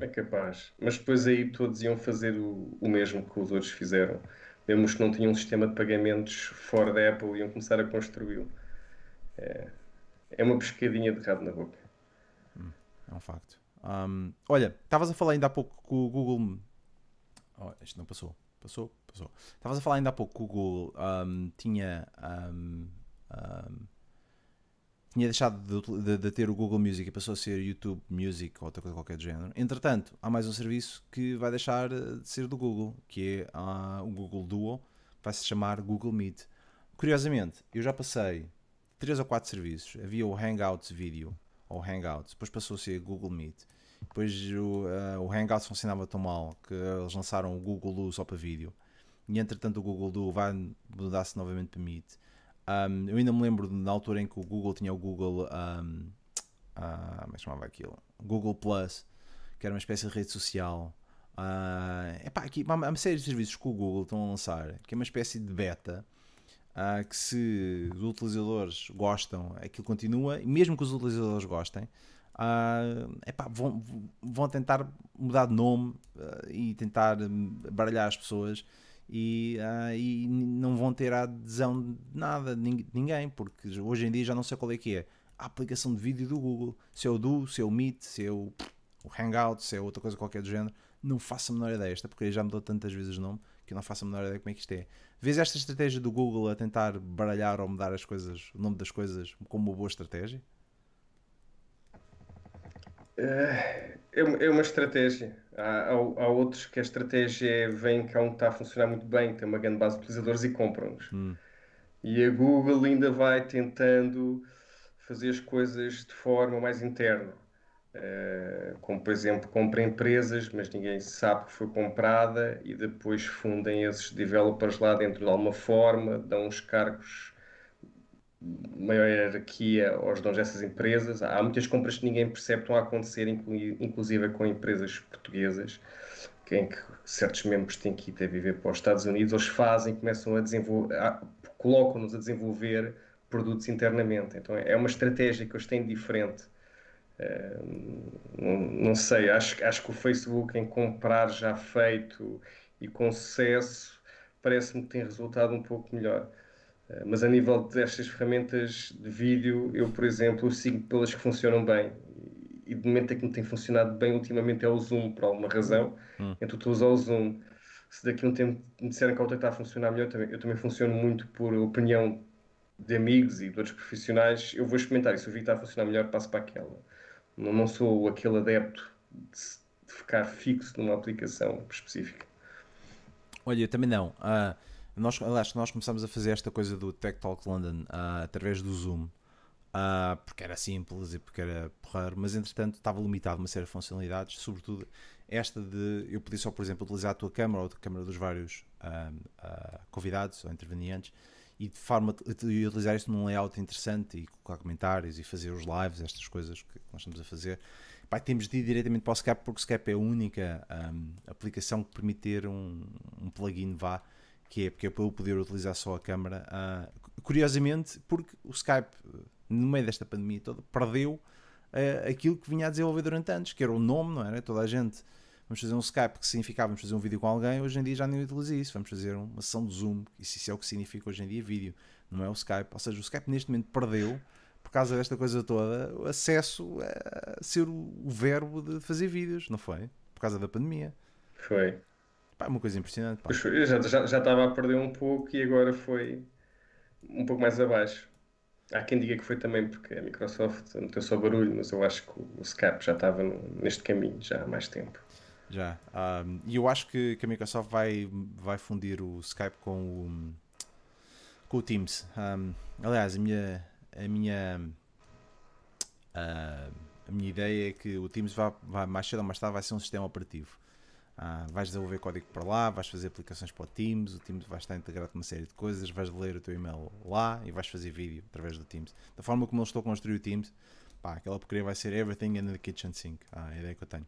É capaz. Mas depois aí todos iam fazer o, o mesmo que os outros fizeram. vemos que não tinham um sistema de pagamentos fora da Apple, iam começar a construí-lo. É, é uma pescadinha de rabo na boca. Hum, é um facto. Um, olha, estavas a falar ainda há pouco que o Google. Oh, isto não passou. Passou, passou. Estavas a falar ainda há pouco que o Google um, tinha. Um, tinha deixado de, de, de, ter o Google Music e passou a ser YouTube Music ou outra coisa qualquer do género. Entretanto, há mais um serviço que vai deixar eh, de ser do Google, que é ah, o Google Duo, vai se chamar Google Meet. Curiosamente, eu já passei três ou quatro serviços. Havia o Hangouts Video ou Hangouts, depois passou a ser Google Meet. Depois o, uh, o Hangouts funcionava tão mal que eles lançaram o Google Duo só para vídeo. E entretanto o Google Duo vai mudar-se novamente para Meet um, eu ainda me lembro na altura em que o Google tinha o Google. Um, uh, ah, como é que chamava aquilo? Google Plus, que era uma espécie de rede social. Uh, epá, aqui, há uma série de serviços que o Google estão a lançar, que é uma espécie de beta. Uh, que se os utilizadores gostam, aquilo continua, e mesmo que os utilizadores gostem, uh, epá, vão, vão tentar mudar de nome uh, e tentar baralhar as pessoas e, uh, e não vão ter a adesão de nada, de ninguém, porque hoje em dia já não sei qual é que é a aplicação de vídeo do Google, se é o Do, se é o Meet, se é o, o Hangout, se é outra coisa qualquer do género, não faço a menor ideia esta, porque já mudou tantas vezes o nome que eu não faço a menor ideia como é que isto é. Vês esta estratégia do Google a tentar baralhar ou mudar as coisas, o nome das coisas, como uma boa estratégia? Eh, é, é uma estratégia. Há, há, outros que a estratégia é, vem cá que está a funcionar muito bem, tem uma grande base de utilizadores e compram-nos. Hum. E a Google ainda vai tentando fazer as coisas de forma mais interna. Uh, como, por exemplo, compra empresas, mas ninguém sabe que foi comprada e depois fundem esses developers lá dentro de alguma forma, dão os cargos maior hierarquia é aos dons dessas empresas. Há muitas compras que ninguém percebe estão a acontecer, inclusive com empresas portuguesas, em que certos membros têm que ir até viver para os Estados Unidos, eles fazem, começam a desenvolver, colocam-nos a desenvolver produtos internamente. Então é uma estratégia que eles têm diferente. Hum, não, não sei, acho, acho que o Facebook em comprar já feito e com sucesso parece-me que tem resultado um pouco melhor. Eh, mas a nível destas ferramentas de vídeo, eu, por exemplo, sigo pelas que funcionam bem. E de momento é que me tem funcionado bem ultimamente é o Zoom, por alguma razão. Hum. Então estou a usar o Zoom. Se daqui a um tempo me disserem que a outra está a funcionar melhor, também, eu também funciono muito por opinião de amigos e de outros profissionais. Eu vou experimentar e se eu vi que está a funcionar melhor, passo para aquela. Não, não sou aquele adepto de, de ficar fixo numa aplicação específica. Olha, eu também não. Uh nós, aliás, nós começámos a fazer esta coisa do Tech Talk London uh, através do Zoom, uh, porque era simples e porque era porreiro, mas entretanto estava limitado uma série de funcionalidades, sobretudo esta de eu podia só, por exemplo, utilizar a tua câmera ou a câmera dos vários uh, convidados ou intervenientes e de forma de utilizar isto num layout interessante e colocar comentários e fazer os lives, estas coisas que nós estamos a fazer. Pá, temos de ir diretamente para o Skype porque o Skype é a única um, aplicação que permite ter um, um plugin vá que é porque é para eu poder utilizar só a câmera. Uh, ah, curiosamente, porque o Skype, no meio desta pandemia toda, perdeu uh, aquilo que vinha a desenvolver durante anos, que era o nome, não era? Toda a gente. Vamos fazer um Skype que significava vamos fazer um vídeo com alguém, hoje em dia já nem utiliza isso. Vamos fazer uma sessão de Zoom, isso é o que significa hoje em dia vídeo, não é o Skype. Ou seja, o Skype neste momento perdeu por causa desta coisa toda, o acesso a ser o verbo de fazer vídeos, não foi? Por causa da pandemia. Foi. Pá, é uma coisa impressionante. Pá. Já, já, já estava a perder um pouco e agora foi um pouco mais abaixo. Há quem diga que foi também porque a Microsoft meteu só barulho, mas eu acho que o Skype já estava neste caminho já há mais tempo. Já. Um, e eu acho que, que, a Microsoft vai, vai fundir o Skype com o, com o Teams. Um, aliás, a minha, a minha, uh, a minha ideia é que o Teams vai, vai mais cedo ou mais tarde vai ser um sistema operativo. Ah, vais desenvolver código para lá, vais fazer aplicações para o Teams, o Teams vai estar integrado com uma série de coisas, vais ler o teu e-mail lá e vais fazer vídeo através do Teams. Da forma como eu estou a construir o Teams, pá, aquela porcaria vai ser everything in the kitchen sink. Ah, é a ideia que eu tenho.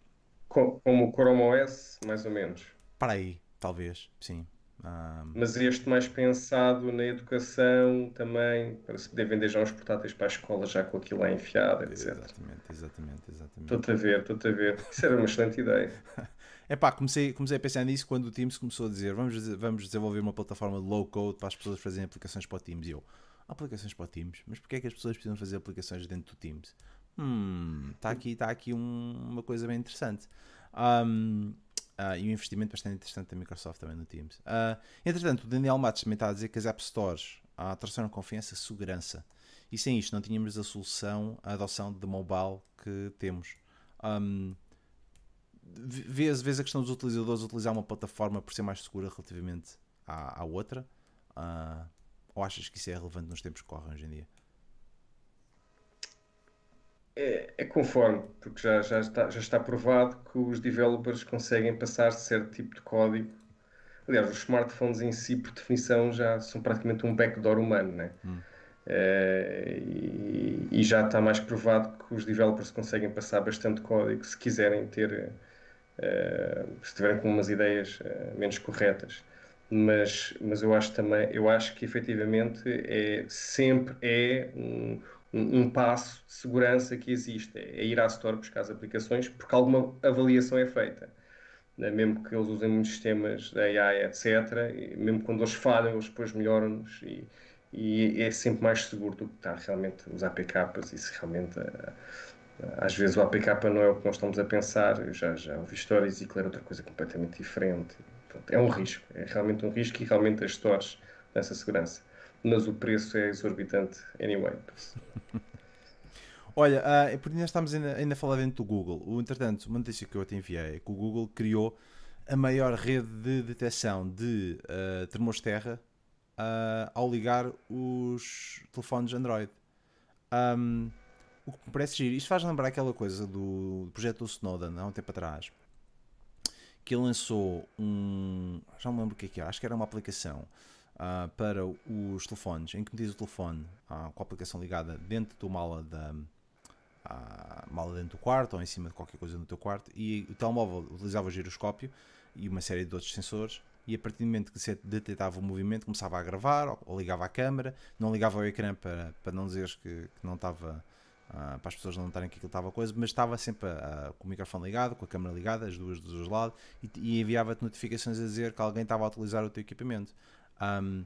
Como o Chrome OS, mais ou menos. Para aí, talvez, sim. Um... Ah, Mas este mais pensado na educação também, para se poder vender já uns portáteis para a escola, já com aquilo lá enfiado, etc. Exatamente, exatamente, exatamente. Estou-te a ver, estou-te a ver. Isso era uma excelente ideia. <laughs> é pá, comecei, comecei a pensar nisso quando o Teams começou a dizer vamos, vamos desenvolver uma plataforma de low code para as pessoas fazerem aplicações para o Teams. E eu, aplicações para o Teams? Mas porquê é que as pessoas precisam fazer aplicações dentro do Teams? Hum, está aqui, tá aqui um, uma coisa bem interessante. Um, Uh, ah, e um investimento bastante interessante da Microsoft também no Teams. Uh, entretanto, o Daniel Matos também está a dizer que as App Stores uh, trouxeram confiança e segurança. E sem isto não tínhamos a solução, a adoção de mobile que temos. Um, vês, vês a questão dos utilizadores utilizar uma plataforma por ser mais segura relativamente à, à outra? Uh, ou achas que isso é relevante nos tempos que correm hoje em dia? É, é conforme, porque já, já, está, já está provado que os developers conseguem passar certo tipo de código. Aliás, os smartphones em si, por definição, já são praticamente um backdoor humano, né? Hum. É, e, e, já está mais provado que os developers conseguem passar bastante código se quiserem ter uh, se tiverem com umas ideias uh, menos corretas. Mas, mas eu acho também, eu acho que efetivamente é, sempre é um, um, um passo de segurança que existe, é, ir à Store buscar as aplicações porque alguma avaliação é feita né? mesmo que eles usem muitos sistemas da AI, etc., mesmo quando eles falham, eles depois melhoram-nos e, e, é sempre mais seguro do que estar realmente a usar backups e se realmente eh, às vezes o APK não é o que nós estamos a pensar. Eu já, já ouvi histórias e, claro, outra coisa completamente diferente. Portanto, é um risco, é realmente um risco e realmente as stores dessa segurança. Mas o preço é exorbitante, anyway. <laughs> Olha, uh, ah, é por ainda estamos ainda, ainda a falar dentro do Google. O, entretanto, uma notícia que eu te enviei é que o Google criou a maior rede de detecção de uh, ah, termos terra uh, ah, ao ligar os telefones Android. Um, o que parece giro. Isto faz lembrar aquela coisa do projeto do Snowden, há um tempo atrás, que ele lançou um. Já não lembro o que é que era, acho que era uma aplicação uh, para os telefones, em que diz o telefone uh, com a aplicação ligada dentro do mala da. Uh, ah, mala dentro do quarto ou em cima de qualquer coisa no teu quarto e o telemóvel utilizava o giroscópio e uma série de outros sensores e a partir do momento que se detectava o movimento começava a gravar ou, ou ligava a câmera, não ligava ao ecrã para, para não dizeres que, que não estava ah, para as pessoas não notarem que aquilo estava coisa, mas estava sempre a, ah, a, com o microfone ligado, com a câmera ligada, as duas dos dois lados, e, e enviava-te notificações a dizer que alguém estava a utilizar o teu equipamento. Um, uh,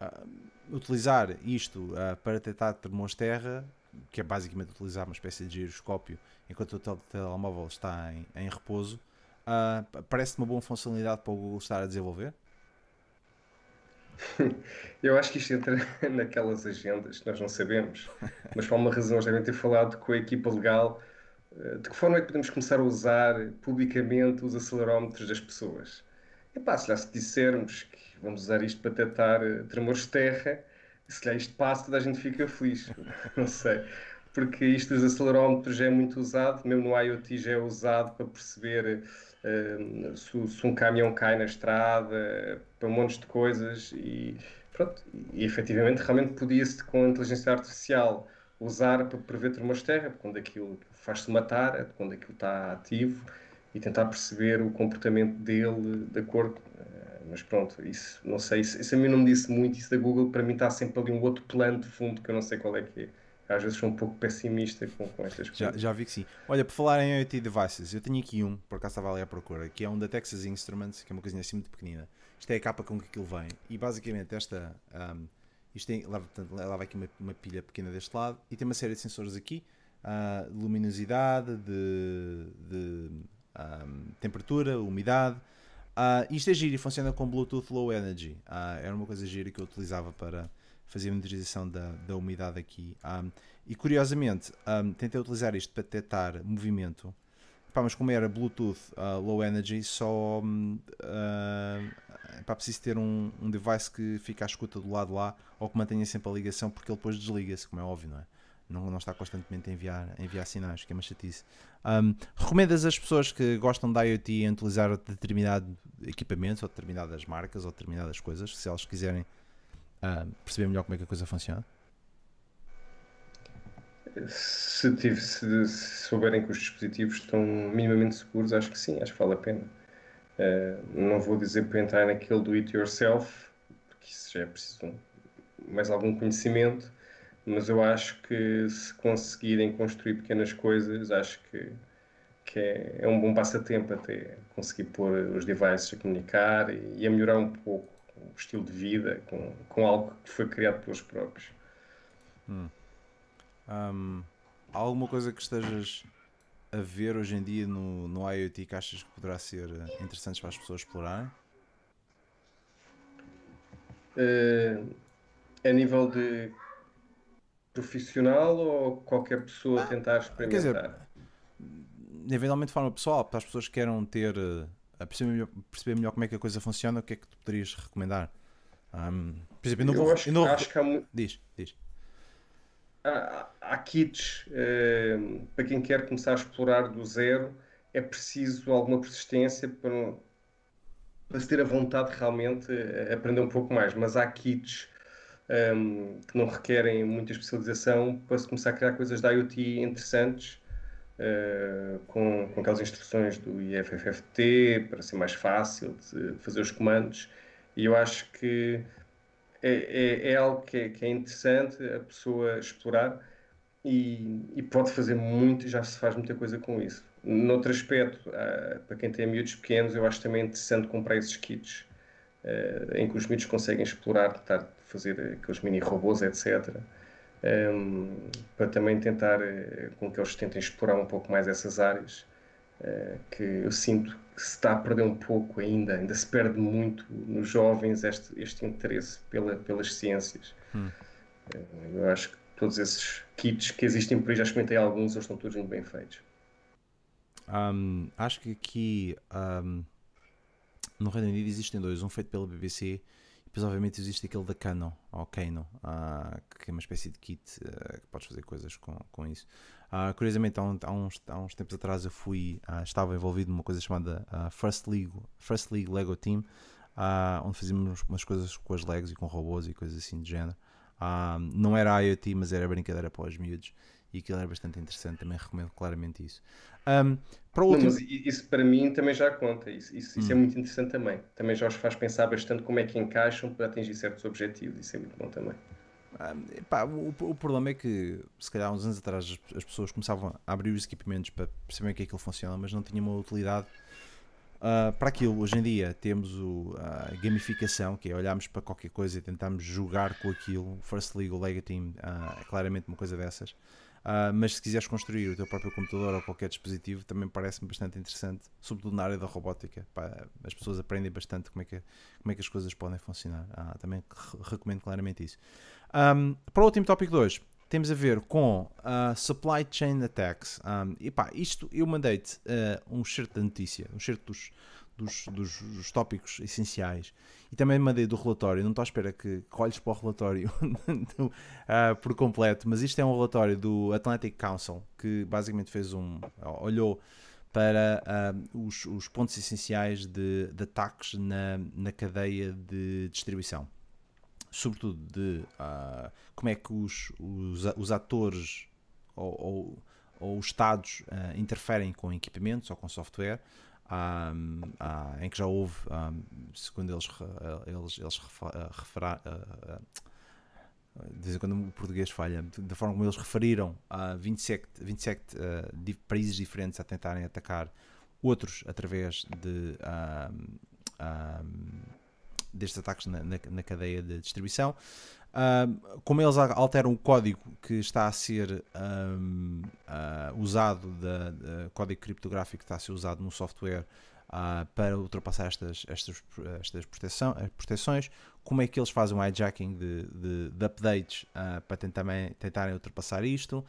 ah, utilizar isto uh, para tentar termos terra, que é basicamente utilizar uma espécie de giroscópio enquanto o teu telemóvel está em, em repouso, parece te uma boa funcionalidade para o Google estar a desenvolver. <laughs> Eu acho que isto entra <laughs> naquelas agendas que nós não sabemos, mas por alguma razão eles devem ter falado com a equipa legal eh, de que forma é que podemos começar a usar publicamente os acelerómetros das pessoas. É pá, se lá se dissermos que vamos usar isto para detectar eh, tremores de terra, se lá isto passa, toda a gente fica feliz. <laughs> Não sei. Porque isto dos acelerómetros já é muito usado, mesmo no IoT já é usado para perceber eh, Uh, se, se, um caminhão cai na estrada, para um monte de coisas e pronto, e efetivamente realmente podia-se com a inteligência artificial usar para prever termosterra quando aquilo faz-se matar, é quando aquilo está ativo e tentar perceber o comportamento dele de acordo, uh, mas pronto, isso não sei, isso, isso a mim não me disse muito, isso da Google para mim está sempre ali um outro plano de fundo que eu não sei qual é que é às vezes sou um pouco pessimista com, com estas coisas. Já, já vi que sim. Olha, por falar em IoT devices, eu tenho aqui um, por acaso estava ali à procura, que é um da Texas Instruments, que é uma coisinha assim muito pequenina. Isto é a capa com que aquilo vem. E basicamente esta. Um, isto tem, lá, portanto, vai aqui uma, uma, pilha pequena deste lado e tem uma série de sensores aqui, uh, ah, de luminosidade, de, de um, temperatura, umidade. Uh, isto é giro e funciona com Bluetooth Low Energy. Uh, era uma coisa gira que eu utilizava para fazer a monitorização da, da umidade aqui. Um, e curiosamente, um, tentei utilizar isto para detectar movimento, pá, mas como era Bluetooth uh, Low Energy, só um, uh, ah, preciso ter um, um, device que fica à escuta do lado lá ou que mantenha sempre a ligação, porque ele depois desliga-se, como é óbvio, não é? Não, não está constantemente a enviar, a enviar sinais, que é uma chatice. Um, recomendas às pessoas que gostam da IoT em utilizar determinado equipamento ou determinadas marcas ou determinadas coisas, se elas quiserem perceber melhor como é que a coisa funciona? Se, tive, se, se, souberem que os dispositivos estão minimamente seguros, acho que sim, acho que vale a pena. Uh, não vou dizer para entrar naquele do it yourself, porque isso já é preciso mais algum conhecimento, mas eu acho que se conseguirem construir pequenas coisas, acho que, que é, é um bom passatempo até conseguir pôr os devices a comunicar e, e a melhorar um pouco com um estilo de vida, com, com algo que foi criado pelos próprios. Hum. Um, há alguma coisa que estejas a ver hoje em dia no, no IoT que achas que poderá ser eh, interessante para as pessoas explorarem? Uh, a nível de profissional ou qualquer pessoa ah, tentar experimentar? Quer dizer, eventualmente de forma pessoal, para as pessoas que queiram ter eh, a perceber melhor, perceber melhor como é que a coisa funciona, o que é que tu poderias recomendar? Um, por exemplo, eu não eu acho, eu não... acho que há muito... Diz, diz. Há, há kits eh, para quem quer começar a explorar do zero, é preciso alguma persistência para, para se ter a vontade realmente eh, aprender um pouco mais. Mas há kits um, ehm, que não requerem muita especialização para se começar a criar coisas da IoT interessantes Uh, com, com, aquelas instruções do IFFT para ser mais fácil de fazer os comandos. E eu acho que é, é, é algo que é, que é, interessante a pessoa explorar e, e, pode fazer muito, já se faz muita coisa com isso. Noutro aspecto, uh, para quem tem miúdos pequenos, eu acho também interessante comprar esses kits uh, em que os miúdos conseguem explorar, tentar fazer aqueles mini robôs, etc um, para também tentar eh, com que eles tentem explorar um pouco mais essas áreas uh, que eu sinto que se está a perder um pouco ainda, ainda se perde muito nos jovens este, este interesse pela, pelas ciências. Hum. Uh, eu acho que todos esses kits que existem por aí, já experimentei alguns, eles estão todos muito bem feitos. Um, acho que aqui um, no Reino Unido existem dois, um feito pela BBC depois, obviamente, existe aquele da Canon, ou Canon, ah, que é uma espécie de kit ah, que podes fazer coisas com, com isso. Ah, curiosamente, há, um, há, uns, há, uns, tempos atrás eu fui, ah, estava envolvido numa coisa chamada ah, First, League, First League Lego Team, onde fazíamos umas coisas com as Legos e com robôs e coisas assim de género. não era IoT, mas era brincadeira para os miúdos e aquilo era bastante interessante, também recomendo claramente isso. Um, para outro... Não, isso para mim também já conta, isso, isso, isso é hum. muito interessante também. Também já os faz pensar bastante como é que encaixam para atingir certos objetivos, isso é muito bom também. pá, o, o, problema é que, se calhar, uns anos atrás, as, as, pessoas começavam a abrir os equipamentos para perceber que aquilo é funciona, mas não tinha uma utilidade uh, para aquilo. Hoje em dia, temos o, a gamificação, que é olharmos para qualquer coisa e tentarmos jogar com aquilo. First League, o Lega Team, uh, é claramente uma coisa dessas. Uh, mas se quiseres construir o teu próprio computador ou qualquer dispositivo, também parece-me bastante interessante, sobretudo na área da robótica. Pá, as pessoas aprendem bastante como é que, como é que as coisas podem funcionar. Ah, também recomendo claramente isso. Um, para o último tópico hoje temos a ver com uh, supply chain attacks. Um, e pá, isto eu mandei-te uh, um shirt da notícia, um shirt dos, dos, dos, dos, tópicos essenciais. E também mandei do relatório, não estou à espera que colhes para o relatório <laughs> do, uh, por completo, mas isto é um relatório do Atlantic Council, que basicamente fez um. olhou para uh, os, os, pontos essenciais de, de ataques na, na cadeia de distribuição. Sobretudo de uh, como é que os, os, os atores ou, ou, ou, os estados interferem com equipamentos ou com software, Hum, hum, hum, em que já houve, segundo eles, eles, eles eh, referar, eh, eh, de vez em quando o português falha, da forma como eles referiram a 27, 27 uh, países diferentes a tentarem atacar outros através de, destes ataques na, na, na, cadeia de distribuição. Uh, como eles alteram o código que está a ser um, uh, ah, usado, da, da, código criptográfico que está a ser usado no software uh, para ultrapassar estas, estas, estas proteção, eh, proteções, como é que eles fazem o hijacking de, de, de updates ah, para tentar, tentarem ultrapassar isto,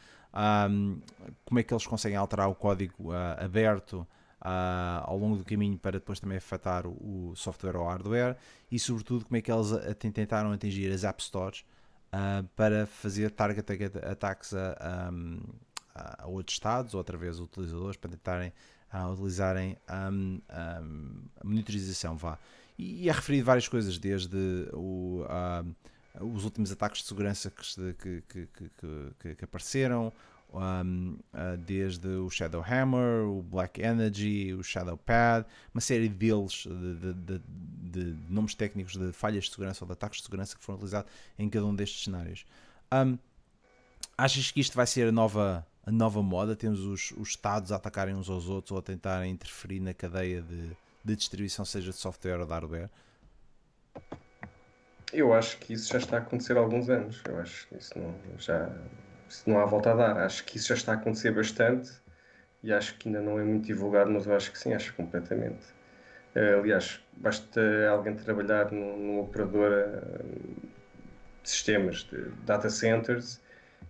um, como é que eles conseguem alterar o código aberto Uh, ao longo do caminho para depois também afetar o, o software ou hardware e sobretudo como é que eles tentaram atingir as App Stores uh, para fazer target attacks a, a, outros estados ou através de utilizadores para tentarem ah, utilizarem a monitorização vá. E, e é referido várias coisas desde o, os últimos ataques de segurança que, que, que, que apareceram um, uh, desde o Shadowhammer, o Black Energy, o Shadowpad, uma série deles de, de, de, de, nomes técnicos de falhas de segurança ou de ataques de segurança que foram utilizados em cada um destes cenários. Um, achas que isto vai ser a nova, a nova moda? Temos os, os Estados a atacarem uns aos outros ou a tentarem interferir na cadeia de, de distribuição, seja de software ou de hardware? Eu acho que isso já está a acontecer há alguns anos. Eu acho que isso não, já não há volta a dar. Acho que isso já está a acontecer bastante e acho que ainda não é muito divulgado, mas eu acho que sim, acho completamente. Eh, aliás, basta alguém trabalhar numa operadora eh, de sistemas de data centers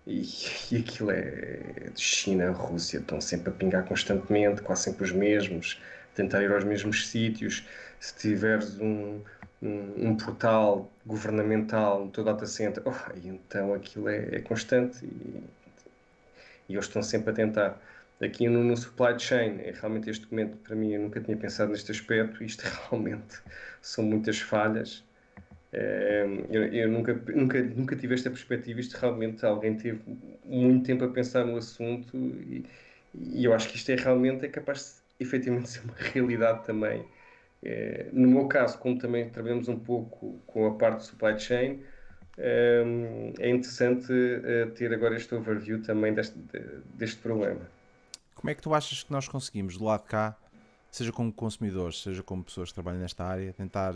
e, <laughs> e aquilo é, é de China, Rússia, estão sempre a pingar constantemente, quase sempre os mesmos, tentar ir aos mesmos sítios. Se tiveres um, um, um portal governamental no teu data center, oh, e então aquilo é, é constante e, e, eles estão sempre a tentar. Aqui no, no supply chain, é realmente este documento, para mim, eu nunca tinha pensado neste aspecto, isto <laughs> realmente são muitas falhas. Ehm, eu, eu, nunca, nunca, nunca tive esta perspectiva, isto realmente alguém teve muito tempo a pensar no assunto e, e eu acho que isto é realmente é capaz de efetivamente <laughs> ser uma realidade também eh, no meu caso, como também trabalhamos um pouco com a parte de supply chain, eh, é interessante eh, ter agora este overview também deste, deste problema. Como é que tu achas que nós conseguimos, do lado de cá, seja como consumidores, seja como pessoas que trabalham nesta área, tentar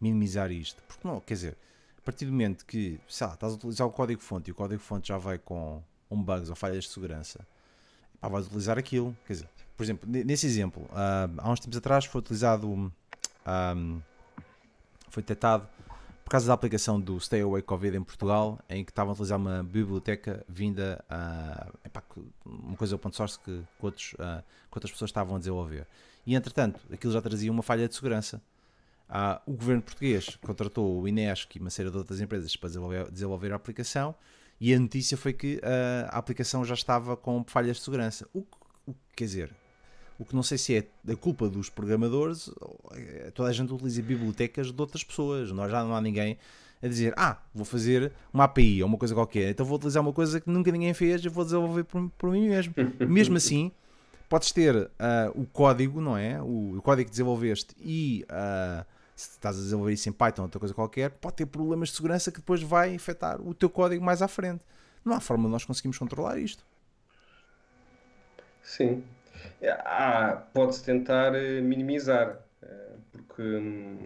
minimizar isto? Porque não, quer dizer, a partir do momento que, sei lá, estás a utilizar o código-fonte e o código-fonte já vai com um bugs ou falhas de segurança, pá, vais utilizar aquilo, quer dizer, por exemplo, nesse exemplo, uh, há uns tempos atrás foi utilizado, um, ah, foi detectado por causa da aplicação do Stay Away Covid em Portugal, em que estavam a utilizar uma biblioteca vinda a ah, uma coisa open source que, que, outros, uh, que outras pessoas estavam a desenvolver. E entretanto, aquilo já trazia uma falha de segurança. Uh, o governo português contratou o Inesc e uma série de outras empresas para desenvolver, desenvolver a aplicação, e a notícia foi que uh, a aplicação já estava com falhas de segurança. O, o quer dizer, o que não sei se é da culpa dos programadores, é, é, toda a gente utiliza bibliotecas de outras pessoas, nós já não há ninguém a dizer, ah, vou fazer uma API ou uma coisa qualquer, então vou utilizar uma coisa que nunca ninguém fez e vou desenvolver por, por mim mesmo. <laughs> mesmo assim, podes ter uh, o código, não é? O, o código que desenvolveste e uh, se estás a desenvolver isso em Python ou outra coisa qualquer, pode ter problemas de segurança que depois vai afetar o teu código mais à frente. Não há forma de nós conseguirmos controlar isto. Sim, ah, pode-se tentar eh, minimizar, eh, porque hum,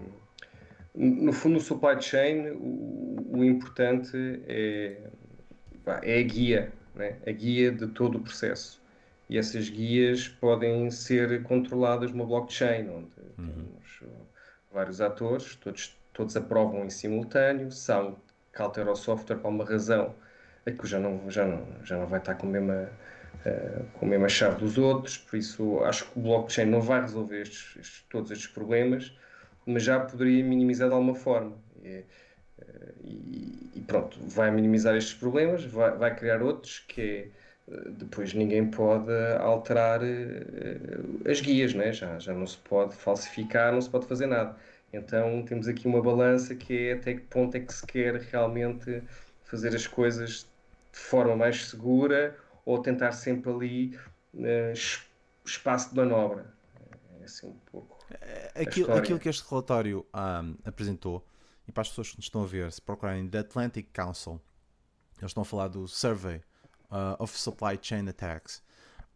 no fundo no supply chain o, o importante é, é a guia, né? a guia de todo o processo. E essas guias podem ser controladas numa blockchain, onde uhum. temos uh, vários atores, todos, todos aprovam em simultâneo, são que altera o software por uma razão, aquilo é já não, já não, já não vai estar com a mesma eh, com a mais chave dos outros, por isso acho que o blockchain não vai resolver estes, estes, todos estes problemas, mas já poderia minimizar de alguma forma. E, eh, e, e pronto, vai minimizar estes problemas, vai, vai criar outros que eh, depois ninguém pode alterar as guias, né? já, já não se pode falsificar, não se pode fazer nada. Então temos aqui uma balança que é até que ponto é que se quer realmente fazer as coisas de forma mais segura ou tentar sempre ali uh, espaço de manobra. É assim um pouco. Eh, aquilo, aquilo que este relatório um, apresentou, e para as pessoas que nos estão a ver, se procurarem The Atlantic Council, eles estão a falar do Survey uh, of Supply Chain Attacks.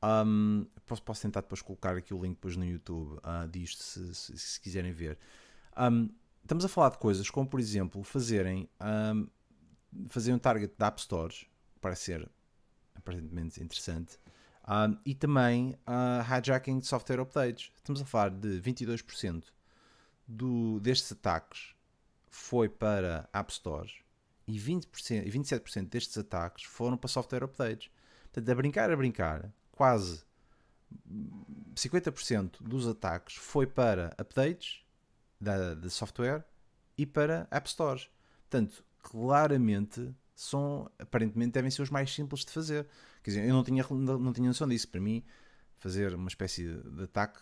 Um, posso, posso, tentar depois colocar aqui o link depois no YouTube uh, disto, se, se, se, quiserem ver. Um, estamos a falar de coisas como, por exemplo, fazerem um, fazer um target da App Stores para ser aparentemente interessante. Um, ah, e também uh, hijacking de software updates. Estamos a falar de 22% do, destes ataques foi para App Stores e, 20%, e 27% destes ataques foram para software updates. Portanto, a brincar, a brincar, quase 50% dos ataques foi para updates da de software e para App Stores. Portanto, claramente são, aparentemente, devem ser os mais simples de fazer. Quer dizer, eu não tinha, não tinha noção disso. Para mim, fazer uma espécie de, de ataque,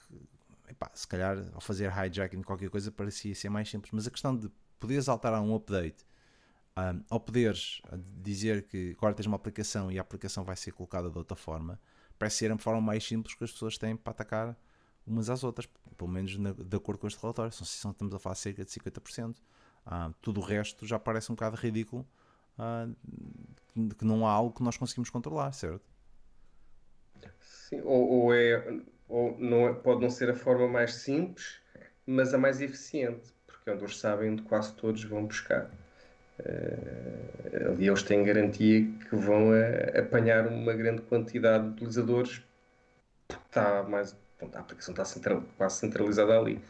epá, se calhar, ao fazer hijacking qualquer coisa, parecia ser mais simples. Mas a questão de poderes alterar um update, um, ah, ou poderes ah, dizer que agora tens uma aplicação e a aplicação vai ser colocada de outra forma, parece ser a forma mais simples que as pessoas têm para atacar umas às outras, pelo menos na, de acordo com este relatório. São, estamos a falar cerca de 50%. Ah, tudo o resto já parece um bocado ridículo uh, que não há algo que nós conseguimos controlar, certo? Sim, ou, ou é, ou não é, pode não ser a forma mais simples, mas a mais eficiente, porque onde eles sabem onde quase todos vão buscar. Uh, ali eles têm garantia que vão eh, apanhar uma grande quantidade de utilizadores porque está mais, a aplicação está central, quase centralizada ali.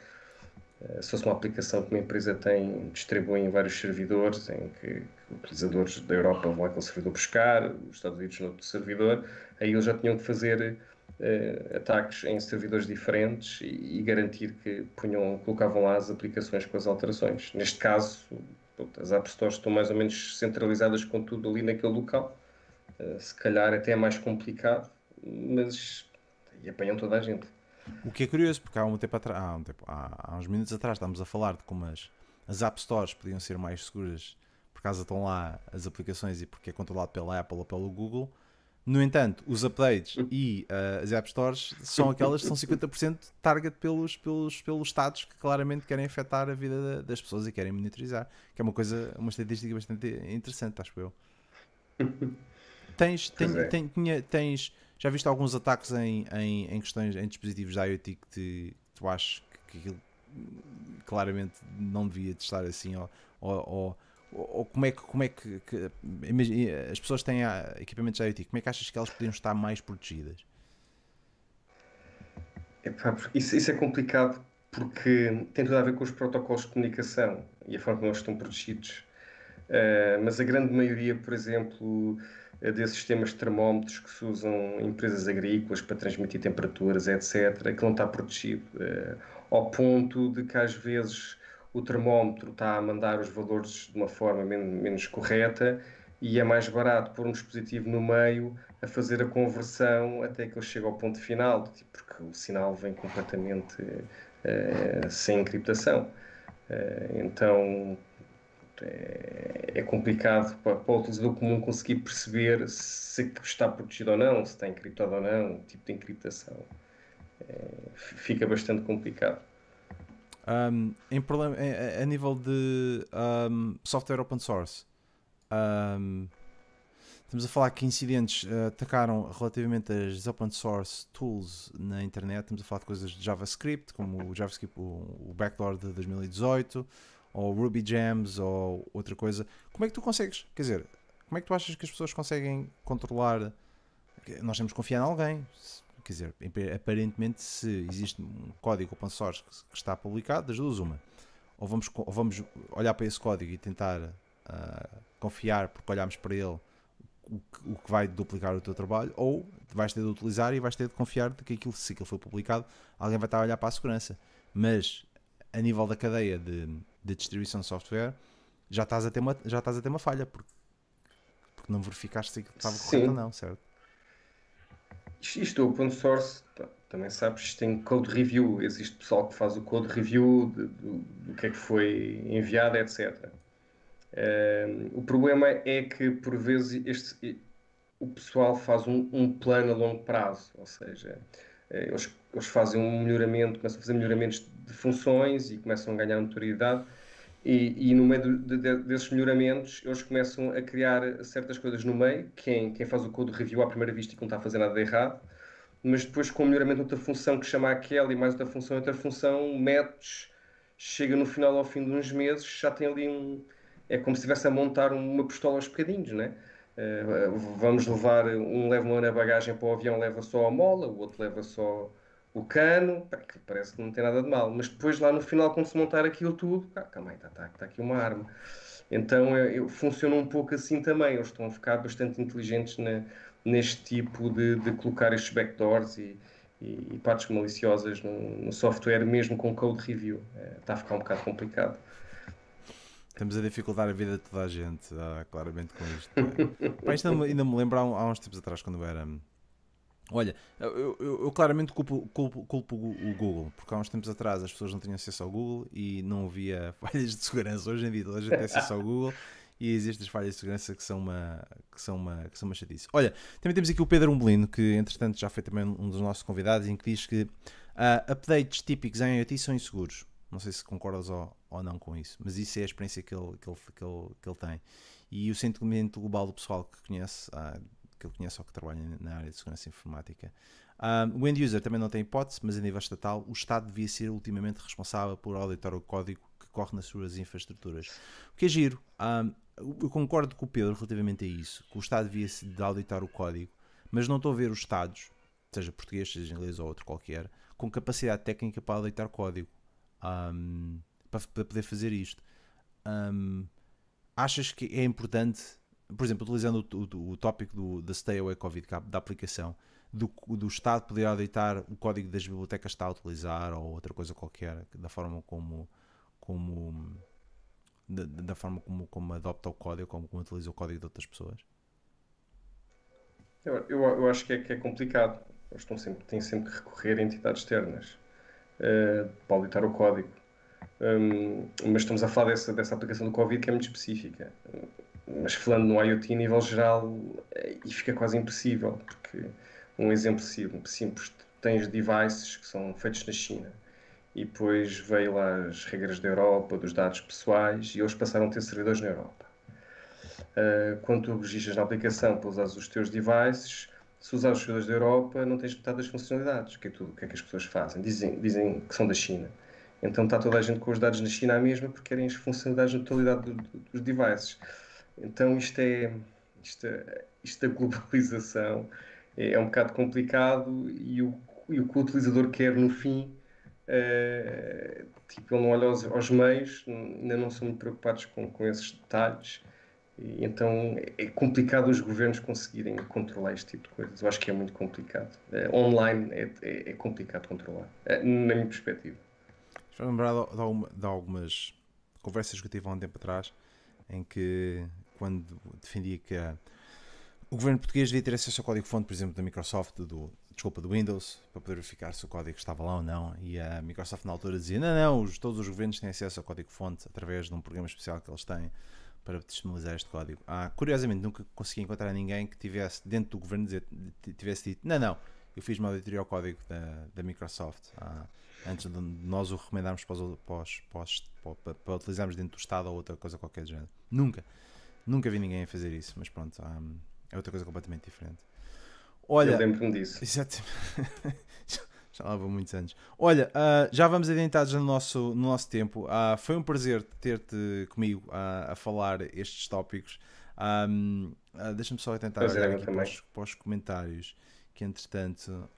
Eh, se fosse uma aplicação que uma empresa tem, distribui em vários servidores, em que, utilizadores da Europa vão aquele servidor buscar, os Estados Unidos no outro servidor, aí eles já tinham que fazer uh, ataques em servidores diferentes e, e, garantir que punham, colocavam lá as aplicações com as alterações. Neste caso, as App Stores estão mais ou menos centralizadas com tudo ali naquele local, uh, se calhar até é mais complicado, mas e apanham toda a gente. O que é curioso, porque há, um tempo atrás, há, um tempo, há, há uns minutos atrás estávamos a falar de como as, as App Stores podiam ser mais seguras por causa de estão lá as aplicações e porque é controlado pela Apple ou pelo Google. No entanto, os updates e uh, as App Stores são aquelas que são 50% target pelos, pelos, pelos estados que claramente querem afetar a vida das pessoas e querem monitorizar, que é uma coisa, uma estatística bastante interessante, acho eu. <laughs> Tens, tens é. tens já viste alguns ataques em, em, em questões, em dispositivos da IoT que, te, que tu achas que aquilo claramente não devia estar assim ou, ou, ou, ou, como é que, como é que, que as pessoas têm ah, equipamentos IoT, como é que achas que elas podiam estar mais protegidas? Epá, isso, isso, é complicado porque tem tudo a ver com os protocolos de comunicação e a forma como eles estão protegidos. Uh, mas a grande maioria, por exemplo, é desses sistemas de termómetros que se usam em empresas agrícolas para transmitir temperaturas, etc., que não está protegido, eh, ao ponto de que às vezes o termómetro está a mandar os valores de uma forma menos, correta e é mais barato pôr um dispositivo no meio a fazer a conversão até que ele chegue ao ponto final, porque o sinal vem completamente eh, sem encriptação. Eh, então, é, é complicado para, para o utilizador comum conseguir perceber se está protegido ou não, se está encriptado ou não, o tipo de encriptação. É, fica bastante complicado. Um, em problema, a, a nível de um, software open source, um, estamos a falar que incidentes eh, atacaram relativamente as open source tools na internet. Estamos a falar de coisas de JavaScript, como o JavaScript, o, o backdoor de 2018 ou Ruby Gems ou outra coisa. Como é que tu consegues? Quer dizer, como é que tu achas que as pessoas conseguem controlar? Nós temos que confiar em alguém. Quer dizer, aparentemente, se existe um código open source que está publicado, das duas, uma. Ou vamos, ou vamos olhar para esse código e tentar uh, confiar porque olhamos para ele o que, o que vai duplicar o teu trabalho, ou vais ter de utilizar e vais ter de confiar de que aquilo, se aquilo foi publicado, alguém vai estar a olhar para a segurança. Mas a nível da cadeia de de distribuição de software, já estás a ter uma, já estás a ter uma falha, porque, porque não verificaste se estava correto ou não, certo? Isto é open source, tá, também sabes, tem code review, existe pessoal que faz o code review do, que é que foi enviado, etc. Ehm, o problema é que, por vezes, este, o pessoal faz um, um plano a longo prazo, ou seja, eh, eles, eles, fazem um melhoramento, começam a fazer melhoramentos de funções e começam a ganhar notoriedade. E, e no meio do, de, desses melhoramentos, eles começam a criar certas coisas no meio. Quem, quem faz o code review à primeira vista e não está a fazer nada de errado, mas depois, com o melhoramento de outra função que chama aquela e mais outra função, outra função, métodos, chega no final ao fim de uns meses, já tem ali um. É como se estivesse a montar uma pistola aos bocadinhos, né? Eh, vamos levar, um leva uma na bagagem para o avião, leva só a mola, o outro leva só o cano, que parece que não tem nada de mal, mas depois lá no final, quando se montar aquilo tudo, ah, calma aí, está aqui uma arma. Então eh, eu, funciona um pouco assim também, eles estão a ficar bastante inteligentes na, neste tipo de, de, colocar estes backdoors e, e, e partes maliciosas no, no, software, mesmo com code review. É, eh, está a ficar um bocado complicado. Estamos a dificultar a vida de toda a gente, ah, claramente com isto. É? Pá, isto ainda me lembro há, uns tempos atrás, quando eu era. Olha, eu, eu, eu claramente culpo, culpo, culpo, o Google, porque há uns tempos atrás as pessoas não tinham acesso ao Google e não havia <laughs> falhas de segurança. Hoje em dia toda a gente tem acesso ao Google e existem as falhas de segurança que são uma, que são uma, que são uma chatice. Olha, também temos aqui o Pedro Umbelino, que entretanto já foi também um dos nossos convidados, em que diz que uh, updates típicos em IoT são inseguros. Não sei se concordas ou, ou não com isso, mas isso é a experiência que ele, que ele, que ele, que ele tem. E o sentimento global do pessoal que conhece, ah, que ele conhece ou que trabalha na área de segurança informática. Ah, o end-user também não tem hipótese, mas a nível estatal, o Estado devia ser ultimamente responsável por auditar o código que corre nas suas infraestruturas. O que é giro. Ah, eu concordo com o Pedro relativamente a isso, que o Estado devia se de auditar o código, mas não estou a ver os Estados, seja português, seja inglês ou outro qualquer, com capacidade técnica para auditar código um, para, poder fazer isto. Um, achas que é importante, por exemplo, utilizando o, o, o tópico do, da Stay Away Covid da aplicação, do, do Estado poder auditar o código das bibliotecas que está a utilizar ou outra coisa qualquer, da forma como. como da, da forma como, como adopta o código, como, como utiliza o código de outras pessoas? Eu, eu, eu acho que é, que é complicado. Eles estão sempre, têm sempre que recorrer a entidades externas. Eh, para auditar o código. Um, mas estamos a falar dessa, dessa aplicação do Covid que é muito específica. Mas falando no IoT a nível geral, eh, e fica quase impossível, porque um exemplo simples, tens devices que são feitos na China e depois veio lá as regras da Europa, dos dados pessoais, e eles passaram a ter servidores na Europa. Uh, quando tu registras na aplicação para usar os teus devices, se usar os servidores da Europa, não tens metade das funcionalidades. que é, tudo, que, é que as pessoas fazem? Dizem, dizem que são da China. Então está toda a gente com os dados na China à mesma porque querem as funcionalidades na totalidade do, do, dos devices. Então isto é. Isto, isto da globalização é, é, um bocado complicado e o, e o que o utilizador quer no fim. Eh, tipo, ele não olha aos, aos meios, ainda não são muito preocupados com, com esses detalhes e, então é complicado os governos conseguirem controlar este tipo de coisas. Eu acho que é muito complicado. Eh, online é, é, é, complicado controlar, eh, na minha perspectiva. Estou a lembrar de, de, de, algumas conversas que eu tive há um tempo atrás, em que, quando defendia que o governo português devia ter acesso ao código-fonte, por exemplo, da Microsoft, do, desculpa, do Windows, para poder verificar se o código estava lá ou não. E a Microsoft, na altura, dizia: não, não, os, todos os governos têm acesso ao código-fonte através de um programa especial que eles têm para disponibilizar este código. Ah, curiosamente, nunca consegui encontrar ninguém que tivesse, dentro do governo, dizer, tivesse dito: não, não, eu fiz uma auditoria ao código da, da Microsoft ah, antes de nós o recomendarmos para, os, para, os, para, os, para, para, utilizarmos dentro do Estado ou outra coisa qualquer do género. Nunca, nunca vi ninguém a fazer isso, mas pronto, ah, é outra coisa completamente diferente. Olha, eu lembro-me disso. Exatamente. <laughs> Já lá vão muitos anos. Olha, uh, já vamos adiantados no nosso, no nosso tempo. Uh, foi um prazer ter-te comigo a, ah, a falar estes tópicos. Um, uh, Deixa-me só tentar pois olhar é, aqui para os, para os, comentários. Que entretanto.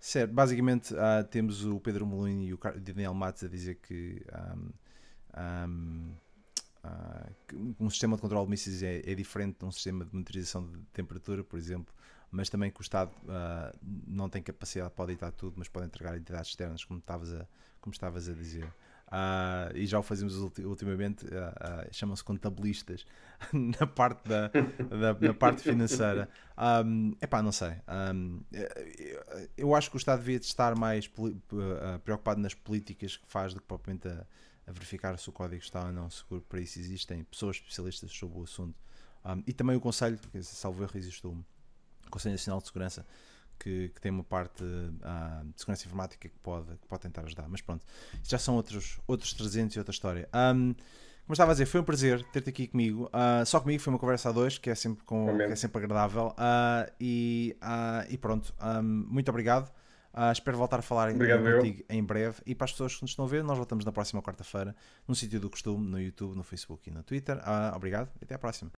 Certo, basicamente temos o Pedro Molino e o Daniel Matos a dizer que um, um, um sistema de controle de mísseis é, é, diferente de um sistema de monitorização de temperatura, por exemplo mas também que o Estado uh, não tem capacidade para auditar tudo, mas pode entregar entidades externas, como estavas a, como estavas a dizer. Uh, e já o fazemos ultimamente, uh, chamam-se contabilistas <laughs> na parte, da, da na parte financeira. é um, epá, não sei. Um, eu acho que o Estado devia estar mais preocupado nas políticas que faz do que propriamente a, a verificar se o código está ou não seguro. Para isso existem pessoas especialistas sobre o assunto. Um, e também o Conselho, porque salvo erro existe um Conselho Nacional de Segurança, que, que tem uma parte uh, de segurança informática que pode, que pode tentar ajudar. Mas pronto, já são outros, outros 300 e outra história. Um, como estava a dizer, foi um prazer ter-te aqui comigo. Uh, só comigo, foi uma conversa a dois, que é sempre, com, que é sempre agradável. Uh, e, e pronto, um, muito obrigado. Uh, espero voltar a falar Obrigado, contigo em breve. E para as pessoas que nos estão a ver, nós voltamos na próxima quarta-feira, no sítio do costume, no YouTube, no Facebook e no Twitter. Uh, obrigado e até à próxima.